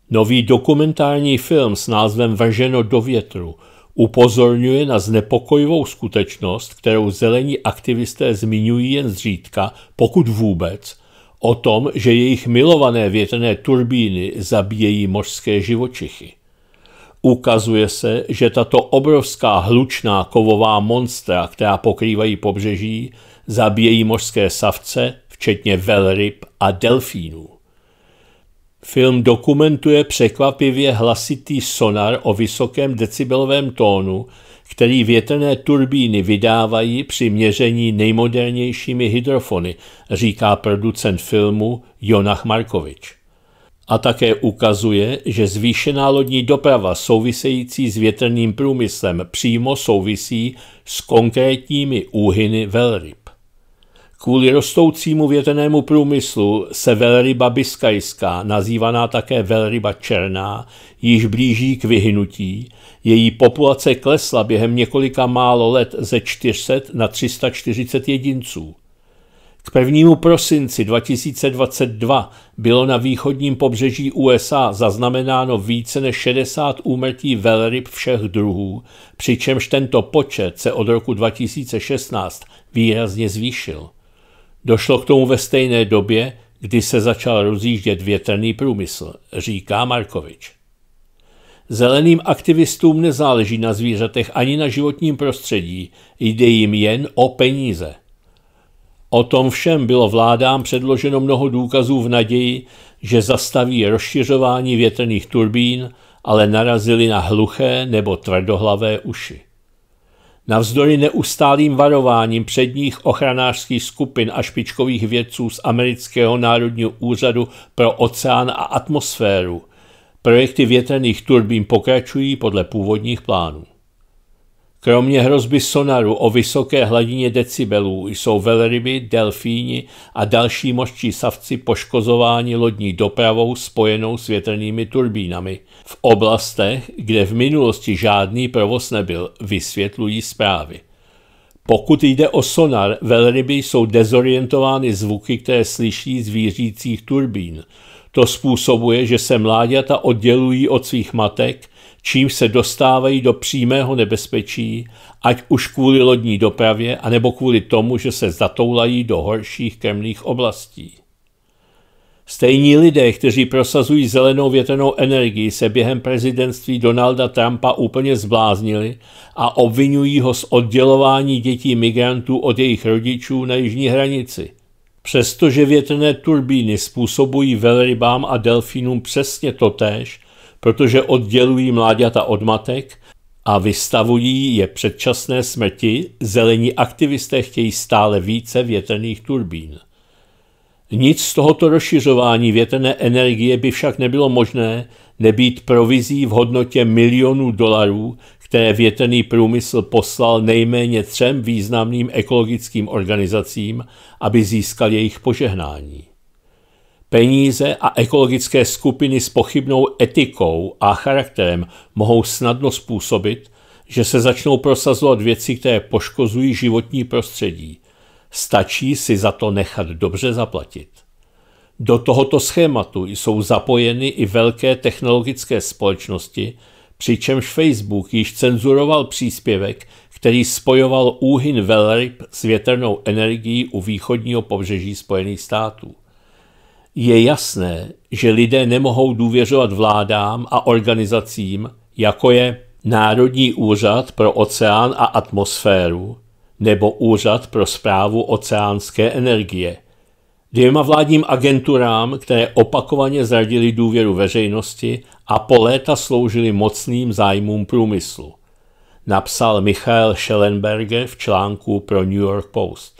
Nový dokumentární film s názvem Vrženo do větru – upozorňuje na znepokojivou skutečnost, kterou zelení aktivisté zmiňují jen zřídka, pokud vůbec, o tom, že jejich milované větrné turbíny zabíjejí mořské živočichy. Ukazuje se, že tato obrovská hlučná kovová monstra, která pokrývají pobřeží, zabíjejí mořské savce, včetně velryb a delfínů. Film dokumentuje překvapivě hlasitý sonar o vysokém decibelovém tónu, který větrné turbíny vydávají při měření nejmodernějšími hydrofony, říká producent filmu Jonach Markovič. A také ukazuje, že zvýšená lodní doprava související s větrným průmyslem přímo souvisí s konkrétními úhyny velryb. Kvůli rostoucímu větenému průmyslu se velryba biskajská, nazývaná také velryba černá, již blíží k vyhnutí. Její populace klesla během několika málo let ze 400 na 340 jedinců. K 1. prosinci 2022 bylo na východním pobřeží USA zaznamenáno více než 60 úmrtí velryb všech druhů, přičemž tento počet se od roku 2016 výrazně zvýšil. Došlo k tomu ve stejné době, kdy se začal rozjíždět větrný průmysl, říká Markovič. Zeleným aktivistům nezáleží na zvířatech ani na životním prostředí, jde jim jen o peníze. O tom všem bylo vládám předloženo mnoho důkazů v naději, že zastaví rozšiřování větrných turbín, ale narazili na hluché nebo tvrdohlavé uši. Navzdory neustálým varováním předních ochranářských skupin a špičkových vědců z Amerického národního úřadu pro oceán a atmosféru, projekty větrných turbín pokračují podle původních plánů. Kromě hrozby sonaru o vysoké hladině decibelů jsou velryby, delfíni a další mořští savci poškozováni lodní dopravou spojenou s větrnými turbínami. V oblastech, kde v minulosti žádný provoz nebyl, vysvětlují zprávy. Pokud jde o sonar, velryby jsou dezorientovány zvuky, které slyší z výřících turbín. To způsobuje, že se mláďata oddělují od svých matek – čím se dostávají do přímého nebezpečí, ať už kvůli lodní dopravě, anebo kvůli tomu, že se zatoulají do horších kemných oblastí. Stejní lidé, kteří prosazují zelenou větrnou energii, se během prezidentství Donalda Trumpa úplně zbláznili a obvinují ho z oddělování dětí migrantů od jejich rodičů na jižní hranici. Přestože větrné turbíny způsobují velrybám a delfínům přesně totéž, protože oddělují mláďata od matek a vystavují je předčasné smrti, zelení aktivisté chtějí stále více větrných turbín. Nic z tohoto rozšiřování větrné energie by však nebylo možné nebýt provizí v hodnotě milionů dolarů, které větrný průmysl poslal nejméně třem významným ekologickým organizacím, aby získal jejich požehnání. Peníze a ekologické skupiny s pochybnou etikou a charakterem mohou snadno způsobit, že se začnou prosazovat věci, které poškozují životní prostředí. Stačí si za to nechat dobře zaplatit. Do tohoto schématu jsou zapojeny i velké technologické společnosti, přičemž Facebook již cenzuroval příspěvek, který spojoval úhyn velryb s větrnou energií u východního pobřeží Spojených států. Je jasné, že lidé nemohou důvěřovat vládám a organizacím, jako je Národní úřad pro oceán a atmosféru nebo Úřad pro zprávu oceánské energie. Dvěma vládním agenturám, které opakovaně zradili důvěru veřejnosti a po léta sloužili mocným zájmům průmyslu, napsal Michael Schellenberger v článku pro New York Post.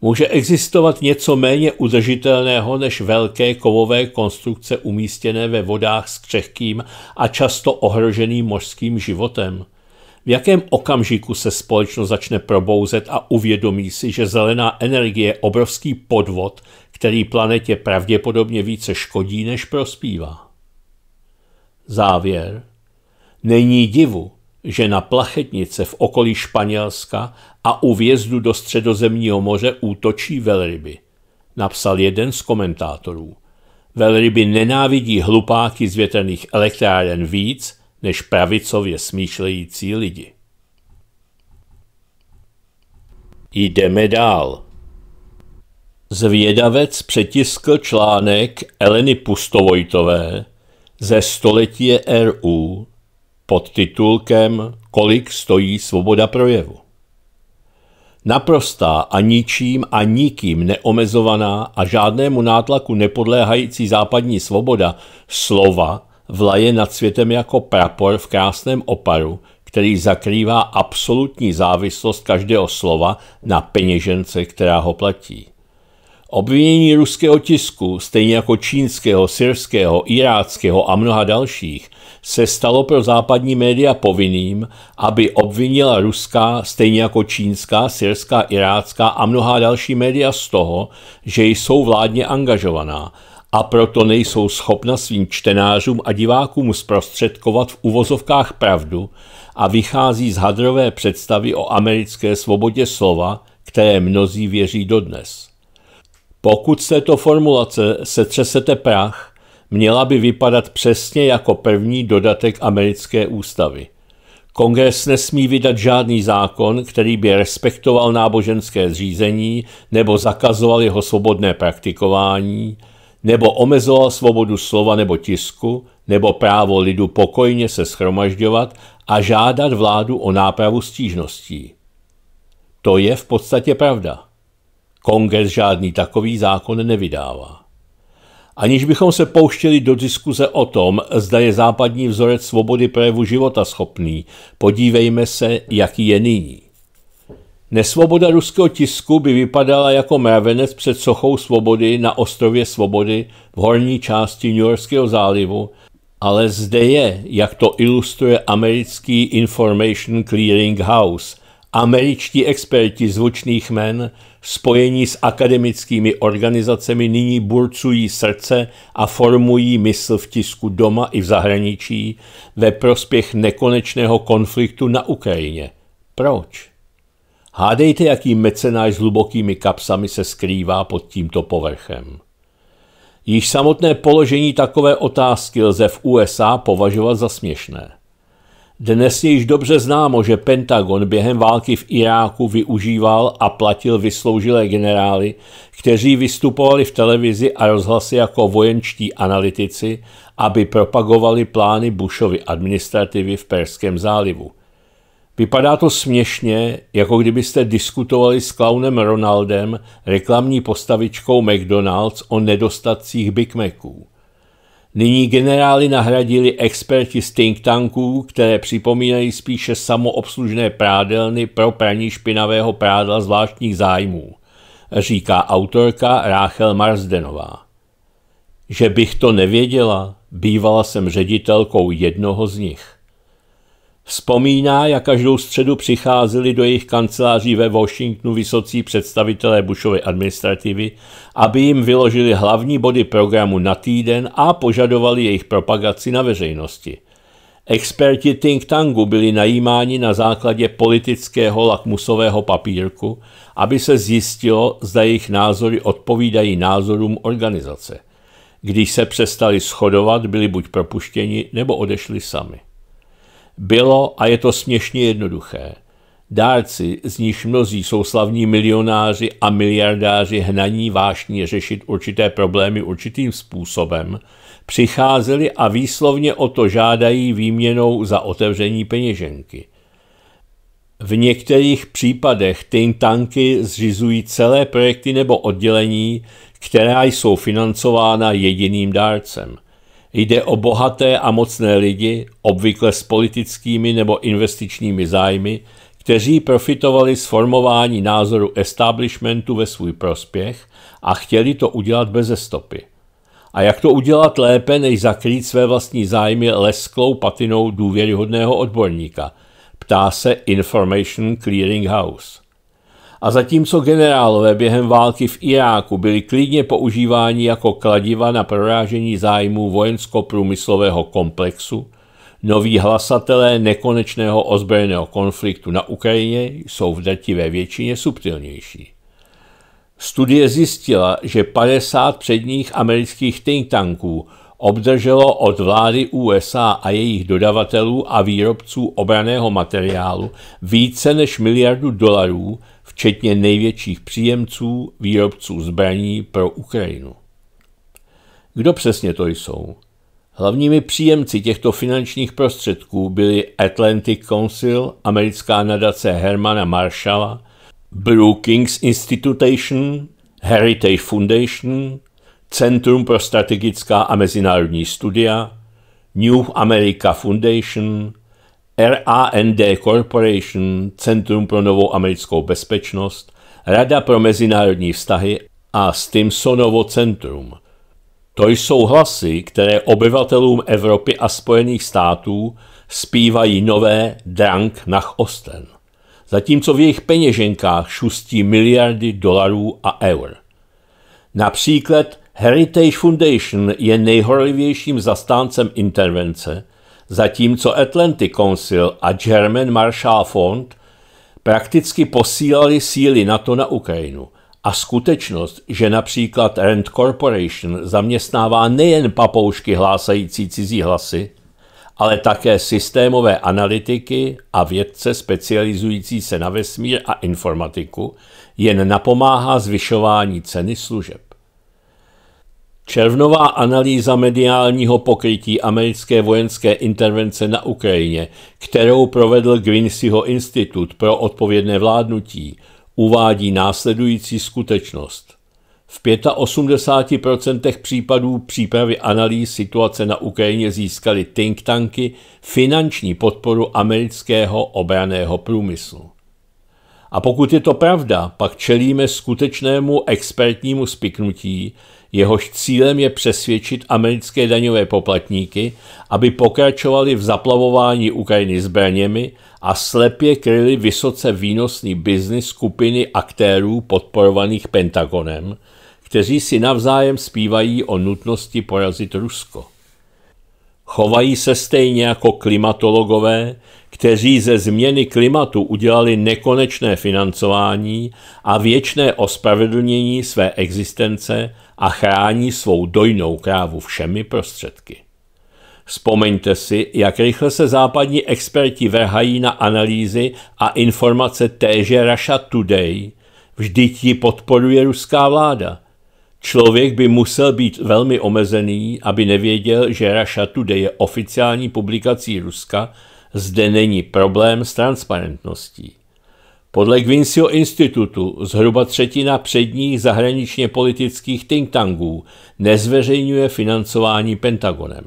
Může existovat něco méně udržitelného než velké kovové konstrukce umístěné ve vodách s křehkým a často ohroženým mořským životem? V jakém okamžiku se společnost začne probouzet a uvědomí si, že zelená energie je obrovský podvod, který planetě pravděpodobně více škodí, než prospívá? Závěr. Není divu, že na plachetnice v okolí Španělska a u vjezdu do středozemního moře útočí velryby, napsal jeden z komentátorů. Velryby nenávidí hlupáky z větrných elektráren víc než pravicově smýšlející lidi. Jdeme dál. Zvědavec přetiskl článek Eleny Pustovojtové ze století RU pod titulkem Kolik stojí svoboda projevu. Naprostá a ničím a nikým neomezovaná a žádnému nátlaku nepodléhající západní svoboda slova vlaje nad světem jako prapor v krásném oparu, který zakrývá absolutní závislost každého slova na peněžence, která ho platí. Obvinění ruského tisku, stejně jako čínského, syrského, iráckého a mnoha dalších, se stalo pro západní média povinným, aby obvinila ruská, stejně jako čínská, syrská, irácká a mnohá další média z toho, že jsou vládně angažovaná a proto nejsou schopna svým čtenářům a divákům zprostředkovat v uvozovkách pravdu a vychází z hadrové představy o americké svobodě slova, které mnozí věří dodnes. Pokud z této formulace se třesete prach, měla by vypadat přesně jako první dodatek americké ústavy. Kongres nesmí vydat žádný zákon, který by respektoval náboženské zřízení nebo zakazoval jeho svobodné praktikování, nebo omezoval svobodu slova nebo tisku, nebo právo lidu pokojně se schromažďovat a žádat vládu o nápravu stížností. To je v podstatě pravda. Kongres žádný takový zákon nevydává. Aniž bychom se pouštěli do diskuze o tom, zda je západní vzorec svobody projevu života schopný, podívejme se, jaký je nyní. Nesvoboda ruského tisku by vypadala jako mravenec před sochou svobody na ostrově svobody v horní části New Yorkského zálivu, ale zde je, jak to ilustruje americký Information Clearing House – Američtí experti zvučných men, spojení s akademickými organizacemi, nyní burcují srdce a formují mysl v tisku doma i v zahraničí ve prospěch nekonečného konfliktu na Ukrajině. Proč? Hádejte, jaký mecenář s hlubokými kapsami se skrývá pod tímto povrchem. Již samotné položení takové otázky lze v USA považovat za směšné. Dnes je již dobře známo, že Pentagon během války v Iráku využíval a platil vysloužilé generály, kteří vystupovali v televizi a rozhlasy jako vojenčtí analytici, aby propagovali plány Bushovy administrativy v Perském zálivu. Vypadá to směšně, jako kdybyste diskutovali s klaunem Ronaldem, reklamní postavičkou McDonald's o nedostatcích Big Maců. Nyní generály nahradili experti z think tanků, které připomínají spíše samoobslužné prádelny pro praní špinavého prádla zvláštních zájmů, říká autorka Ráchel Marsdenová. Že bych to nevěděla, bývala jsem ředitelkou jednoho z nich. Vzpomíná, jak každou středu přicházeli do jejich kanceláří ve Washingtonu vysocí představitelé Bushovy administrativy, aby jim vyložili hlavní body programu na týden a požadovali jejich propagaci na veřejnosti. Experti think tanku byli najímáni na základě politického lakmusového papírku, aby se zjistilo, zda jejich názory odpovídají názorům organizace. Když se přestali shodovat, byli buď propuštěni nebo odešli sami bylo, a je to směšně jednoduché, Dárci, z níž mnozí jsou slavní milionáři a miliardáři hnaní vášně řešit určité problémy určitým způsobem, přicházeli a výslovně o to žádají výměnou za otevření peněženky. V některých případech think tanky zřizují celé projekty nebo oddělení, která jsou financována jediným dárcem – Jde o bohaté a mocné lidi, obvykle s politickými nebo investičními zájmy, kteří profitovali z formování názoru establishmentu ve svůj prospěch a chtěli to udělat bez stopy. A jak to udělat lépe, než zakrýt své vlastní zájmy lesklou patinou důvěryhodného odborníka? Ptá se Information Clearing House. A zatímco generálové během války v Iráku byli klidně používáni jako kladiva na prorážení zájmů vojensko-průmyslového komplexu, noví hlasatelé nekonečného ozbrojeného konfliktu na Ukrajině jsou v drtivé většině subtilnější. Studie zjistila, že 50 předních amerických think tanků obdrželo od vlády USA a jejich dodavatelů a výrobců obraného materiálu více než miliardu dolarů, včetně největších příjemců, výrobců zbraní pro Ukrajinu. Kdo přesně to jsou? Hlavními příjemci těchto finančních prostředků byly Atlantic Council, americká nadace Hermana Marshalla, Brookings Institution, Heritage Foundation, Centrum pro strategická a mezinárodní studia, New America Foundation, RAND Corporation, Centrum pro novou americkou bezpečnost, Rada pro mezinárodní vztahy a Stimsonovo centrum. To jsou hlasy, které obyvatelům Evropy a Spojených států zpívají nové Drang nach Osten, zatímco v jejich peněženkách šustí miliardy dolarů a eur. Například Heritage Foundation je nejhorlivějším zastáncem intervence, zatímco Atlantic Council a German Marshall Fund prakticky posílali síly NATO na Ukrajinu. A skutečnost, že například Rand Corporation zaměstnává nejen papoušky hlásající cizí hlasy, ale také systémové analytiky a vědce specializující se na vesmír a informatiku, jen napomáhá zvyšování ceny služeb. Červnová analýza mediálního pokrytí americké vojenské intervence na Ukrajině, kterou provedl Greensyho institut pro odpovědné vládnutí, uvádí následující skutečnost. V 85% případů přípravy analýz situace na Ukrajině získaly think tanky finanční podporu amerického obraného průmyslu. A pokud je to pravda, pak čelíme skutečnému expertnímu spiknutí, jehož cílem je přesvědčit americké daňové poplatníky, aby pokračovali v zaplavování Ukrajiny zbraněmi a slepě kryli vysoce výnosný biznis skupiny aktérů podporovaných Pentagonem, kteří si navzájem zpívají o nutnosti porazit Rusko. Chovají se stejně jako klimatologové, kteří ze změny klimatu udělali nekonečné financování a věčné ospravedlnění své existence a chrání svou dojnou krávu všemi prostředky. Vzpomeňte si, jak rychle se západní experti vrhají na analýzy a informace téže Russia Today, vždyť ji podporuje ruská vláda. Člověk by musel být velmi omezený, aby nevěděl, že Russia Today je oficiální publikací Ruska zde není problém s transparentností. Podle Quincyho institutu zhruba třetina předních zahraničně politických think tanků nezveřejňuje financování Pentagonem.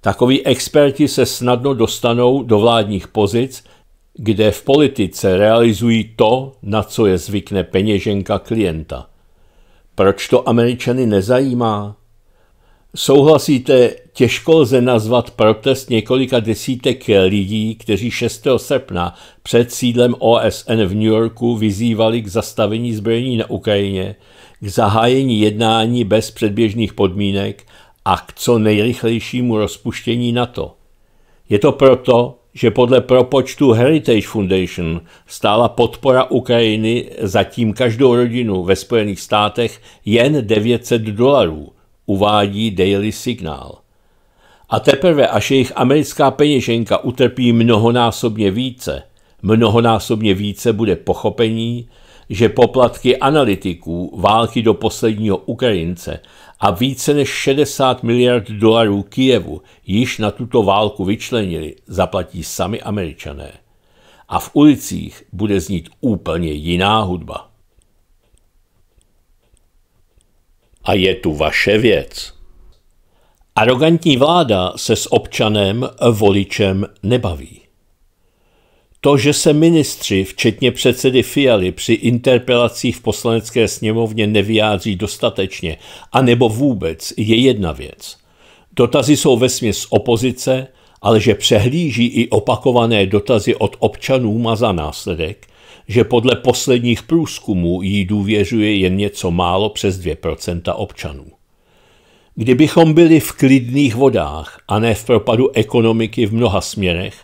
Takoví experti se snadno dostanou do vládních pozic, kde v politice realizují to, na co je zvykne peněženka klienta. Proč to američany nezajímá? Souhlasíte, těžko lze nazvat protest několika desítek lidí, kteří 6. srpna před sídlem OSN v New Yorku vyzývali k zastavení zbrojení na Ukrajině, k zahájení jednání bez předběžných podmínek a k co nejrychlejšímu rozpuštění NATO. Je to proto, že podle propočtu Heritage Foundation stála podpora Ukrajiny zatím každou rodinu ve Spojených státech jen 900 dolarů – uvádí Daily Signal. A teprve až jejich americká peněženka utrpí mnohonásobně více, mnohonásobně více bude pochopení, že poplatky analytiků války do posledního Ukrajince a více než 60 miliard dolarů Kijevu již na tuto válku vyčlenili, zaplatí sami američané. A v ulicích bude znít úplně jiná hudba. a je tu vaše věc. Arogantní vláda se s občanem voličem nebaví. To, že se ministři, včetně předsedy Fialy, při interpelacích v poslanecké sněmovně nevyjádří dostatečně, a nebo vůbec, je jedna věc. Dotazy jsou ve směs opozice, ale že přehlíží i opakované dotazy od občanů má za následek, že podle posledních průzkumů jí důvěřuje jen něco málo přes 2% občanů. Kdybychom byli v klidných vodách a ne v propadu ekonomiky v mnoha směrech,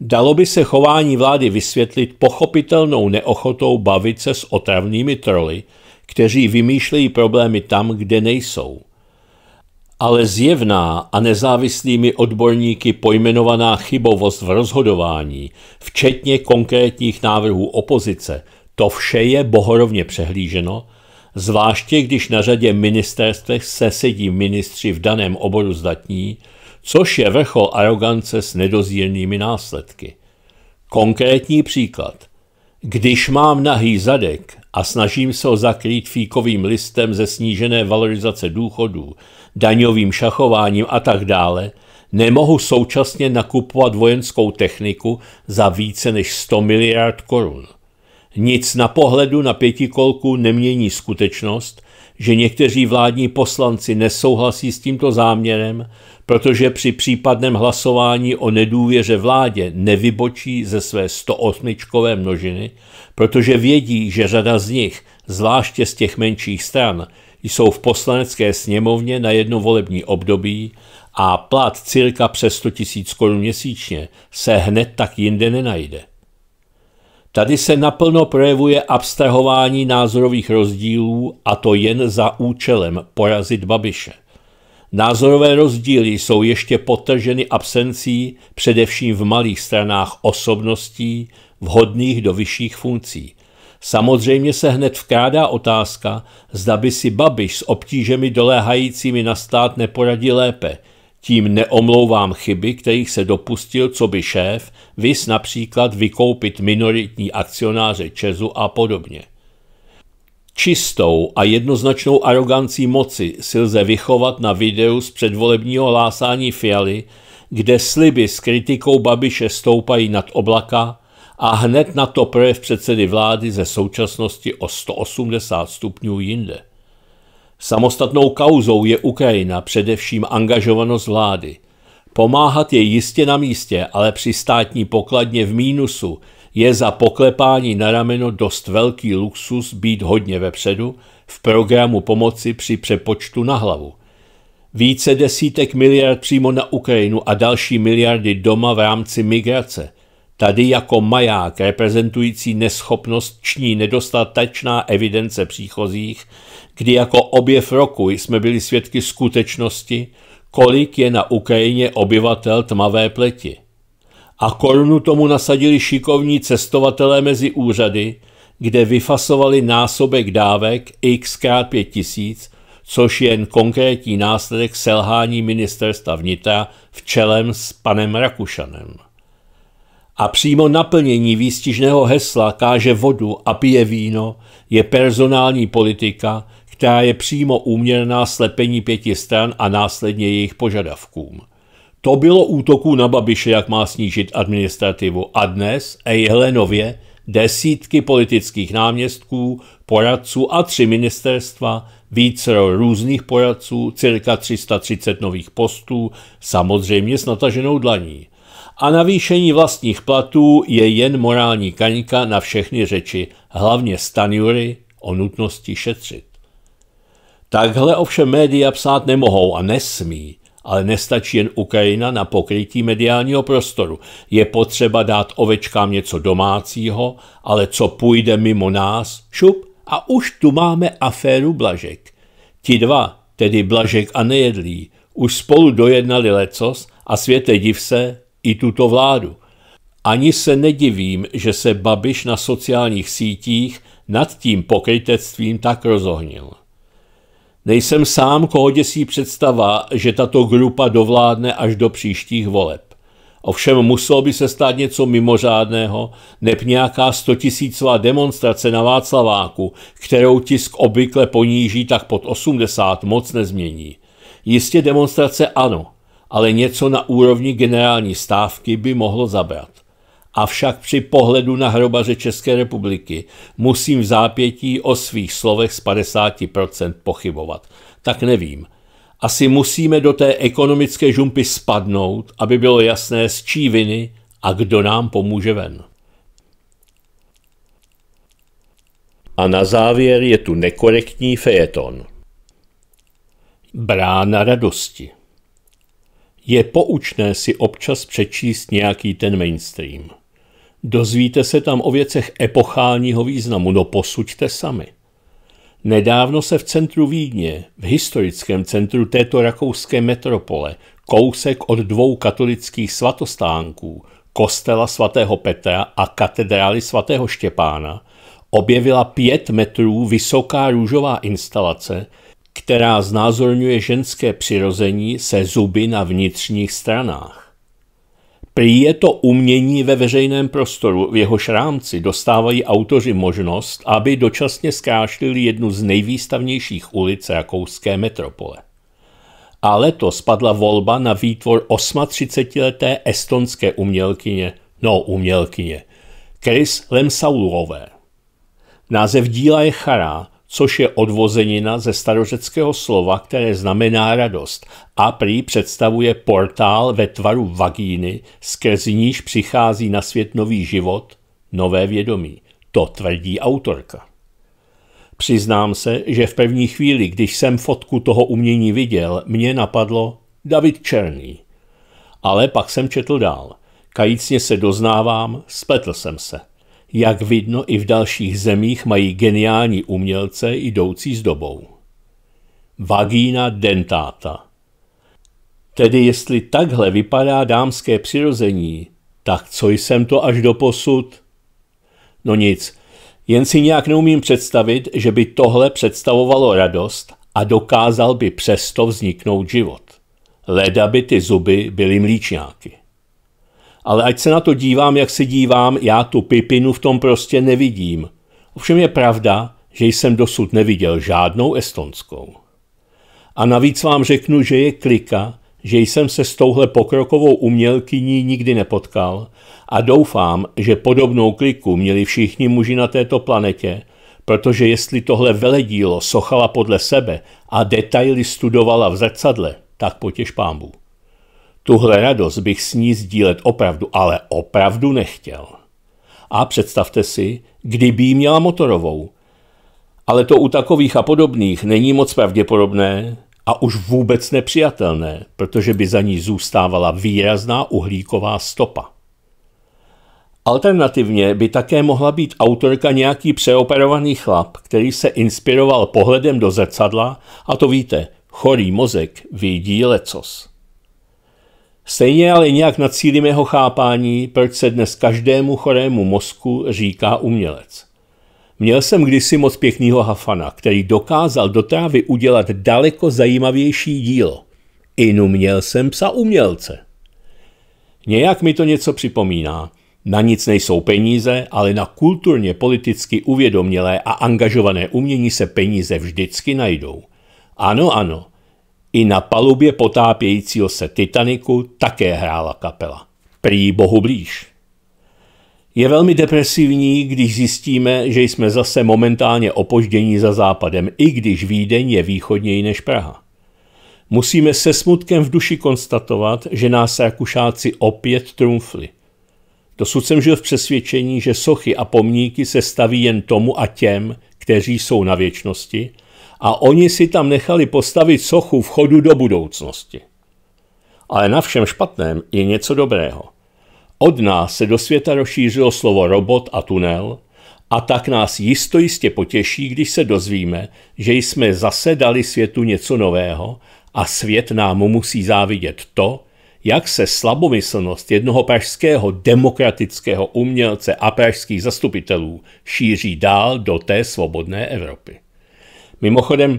dalo by se chování vlády vysvětlit pochopitelnou neochotou bavit se s otravnými troly, kteří vymýšlejí problémy tam, kde nejsou – ale zjevná a nezávislými odborníky pojmenovaná chybovost v rozhodování, včetně konkrétních návrhů opozice, to vše je bohorovně přehlíženo, zvláště když na řadě ministerstvech se sedí ministři v daném oboru zdatní, což je vrchol arogance s nedozírnými následky. Konkrétní příklad – když mám nahý zadek a snažím se ho zakrýt fíkovým listem ze snížené valorizace důchodů, daňovým šachováním a tak dále, nemohu současně nakupovat vojenskou techniku za více než 100 miliard korun. Nic na pohledu na pětikolku nemění skutečnost, že někteří vládní poslanci nesouhlasí s tímto záměrem, protože při případném hlasování o nedůvěře vládě nevybočí ze své 108 množiny, protože vědí, že řada z nich, zvláště z těch menších stran, jsou v poslanecké sněmovně na jedno volební období a plat cirka přes 100 000 korun měsíčně se hned tak jinde nenajde. Tady se naplno projevuje abstrahování názorových rozdílů a to jen za účelem porazit Babiše. Názorové rozdíly jsou ještě potrženy absencí, především v malých stranách osobností, vhodných do vyšších funkcí. Samozřejmě se hned vkrádá otázka, zda by si Babiš s obtížemi doléhajícími na stát neporadil lépe – tím neomlouvám chyby, kterých se dopustil co by šéf, vys například vykoupit minoritní akcionáře Čezu a podobně. Čistou a jednoznačnou arogancí moci si lze vychovat na videu z předvolebního hlásání Fialy, kde sliby s kritikou Babiše stoupají nad oblaka a hned na to projev předsedy vlády ze současnosti o 180 stupňů jinde. Samostatnou kauzou je Ukrajina, především angažovanost vlády. Pomáhat je jistě na místě, ale při státní pokladně v mínusu je za poklepání na rameno dost velký luxus být hodně vepředu v programu pomoci při přepočtu na hlavu. Více desítek miliard přímo na Ukrajinu a další miliardy doma v rámci migrace – Tady jako maják reprezentující neschopnost ční nedostatečná evidence příchozích, kdy jako objev roku jsme byli svědky skutečnosti, kolik je na Ukrajině obyvatel tmavé pleti. A korunu tomu nasadili šikovní cestovatelé mezi úřady, kde vyfasovali násobek dávek x krát 5000, což je jen konkrétní následek selhání ministerstva vnitra v čelem s panem Rakušanem. A přímo naplnění výstižného hesla káže vodu a pije víno je personální politika, která je přímo úměrná slepení pěti stran a následně jejich požadavkům. To bylo útoků na Babiše, jak má snížit administrativu. A dnes, a jehle nově, desítky politických náměstků, poradců a tři ministerstva, více různých poradců, cirka 330 nových postů, samozřejmě s nataženou dlaní. A navýšení vlastních platů je jen morální kaňka na všechny řeči, hlavně Stanjury o nutnosti šetřit. Takhle ovšem média psát nemohou a nesmí, ale nestačí jen Ukrajina na pokrytí mediálního prostoru. Je potřeba dát ovečkám něco domácího, ale co půjde mimo nás, šup, a už tu máme aféru Blažek. Ti dva, tedy Blažek a Nejedlí, už spolu dojednali lecos a světe div se, i tuto vládu. Ani se nedivím, že se Babiš na sociálních sítích nad tím pokrytectvím tak rozohnil. Nejsem sám, koho děsí představa, že tato grupa dovládne až do příštích voleb. Ovšem muselo by se stát něco mimořádného, nep nějaká stotisícová demonstrace na Václaváku, kterou tisk obvykle poníží tak pod 80, moc nezmění. Jistě demonstrace ano, ale něco na úrovni generální stávky by mohlo zabrat. Avšak při pohledu na hrobaře České republiky musím v zápětí o svých slovech z 50% pochybovat. Tak nevím. Asi musíme do té ekonomické žumpy spadnout, aby bylo jasné, z čí viny a kdo nám pomůže ven. A na závěr je tu nekorektní fejeton. Brána radosti. Je poučné si občas přečíst nějaký ten mainstream. Dozvíte se tam o věcech epochálního významu, no posuďte sami. Nedávno se v centru Vídně, v historickém centru této rakouské metropole, kousek od dvou katolických svatostánků, kostela svatého Petra a katedrály svatého Štěpána, objevila pět metrů vysoká růžová instalace, která znázorňuje ženské přirození se zuby na vnitřních stranách. Prý je to umění ve veřejném prostoru, v jeho šrámci dostávají autoři možnost, aby dočasně zkrášlili jednu z nejvýstavnějších ulic rakouské metropole. A letos spadla volba na výtvor 38-leté estonské umělkyně, no umělkyně, Chris Lemsaulové. Název díla je Chará, což je odvozenina ze starořeckého slova, které znamená radost a prý představuje portál ve tvaru vagíny, skrz níž přichází na svět nový život, nové vědomí. To tvrdí autorka. Přiznám se, že v první chvíli, když jsem fotku toho umění viděl, mě napadlo David Černý. Ale pak jsem četl dál. Kajícně se doznávám, spletl jsem se. Jak vidno, i v dalších zemích mají geniální umělce jdoucí s dobou. Vagina dentata. Tedy jestli takhle vypadá dámské přirození, tak co jsem to až do posud? No nic, jen si nějak neumím představit, že by tohle představovalo radost a dokázal by přesto vzniknout život. Leda by ty zuby byly mlíčňáky ale ať se na to dívám, jak se dívám, já tu pipinu v tom prostě nevidím. Ovšem je pravda, že jsem dosud neviděl žádnou estonskou. A navíc vám řeknu, že je klika, že jsem se s touhle pokrokovou umělkyní nikdy nepotkal a doufám, že podobnou kliku měli všichni muži na této planetě, protože jestli tohle veledílo sochala podle sebe a detaily studovala v zrcadle, tak potěž pámbu. Tuhle radost bych s ní sdílet opravdu, ale opravdu nechtěl. A představte si, kdyby jí měla motorovou. Ale to u takových a podobných není moc pravděpodobné a už vůbec nepřijatelné, protože by za ní zůstávala výrazná uhlíková stopa. Alternativně by také mohla být autorka nějaký přeoperovaný chlap, který se inspiroval pohledem do zrcadla a to víte, chorý mozek vidí lecos. Stejně ale nějak nad cílem jeho chápání, proč se dnes každému chorému mozku říká umělec. Měl jsem kdysi moc pěknýho Hafana, který dokázal do trávy udělat daleko zajímavější dílo. Inu měl jsem psa umělce. Nějak mi to něco připomíná. Na nic nejsou peníze, ale na kulturně politicky uvědomělé a angažované umění se peníze vždycky najdou. Ano, ano, i na palubě potápějícího se Titaniku také hrála kapela. Prý bohu blíž. Je velmi depresivní, když zjistíme, že jsme zase momentálně opoždění za západem, i když Vídeň je východněji než Praha. Musíme se smutkem v duši konstatovat, že nás Rakušáci opět trumfli. Dosud jsem žil v přesvědčení, že sochy a pomníky se staví jen tomu a těm, kteří jsou na věčnosti a oni si tam nechali postavit sochu vchodu do budoucnosti. Ale na všem špatném je něco dobrého. Od nás se do světa rozšířilo slovo robot a tunel a tak nás jisto jistě potěší, když se dozvíme, že jsme zase dali světu něco nového a svět nám musí závidět to, jak se slabomyslnost jednoho pražského demokratického umělce a pražských zastupitelů šíří dál do té svobodné Evropy. Mimochodem,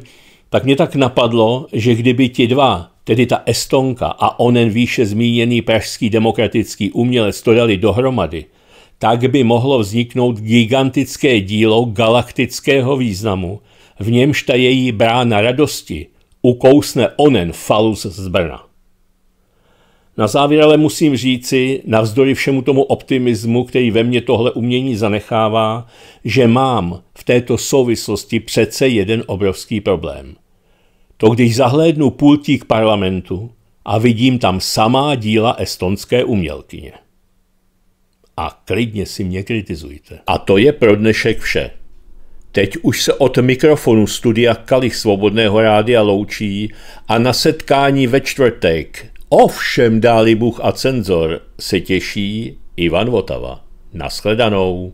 tak mě tak napadlo, že kdyby ti dva, tedy ta Estonka a onen výše zmíněný pražský demokratický umělec to dali dohromady, tak by mohlo vzniknout gigantické dílo galaktického významu, v němž ta její brána radosti ukousne onen falus z Brna. Na závěr ale musím říci, navzdory všemu tomu optimismu, který ve mně tohle umění zanechává, že mám v této souvislosti přece jeden obrovský problém. To, když zahlédnu pultík parlamentu a vidím tam samá díla estonské umělkyně. A klidně si mě kritizujte. A to je pro dnešek vše. Teď už se od mikrofonu studia Kalich Svobodného rádia loučí a na setkání ve čtvrtek Ovšem dáli Bůh a cenzor se těší Ivan Votava. Naschledanou.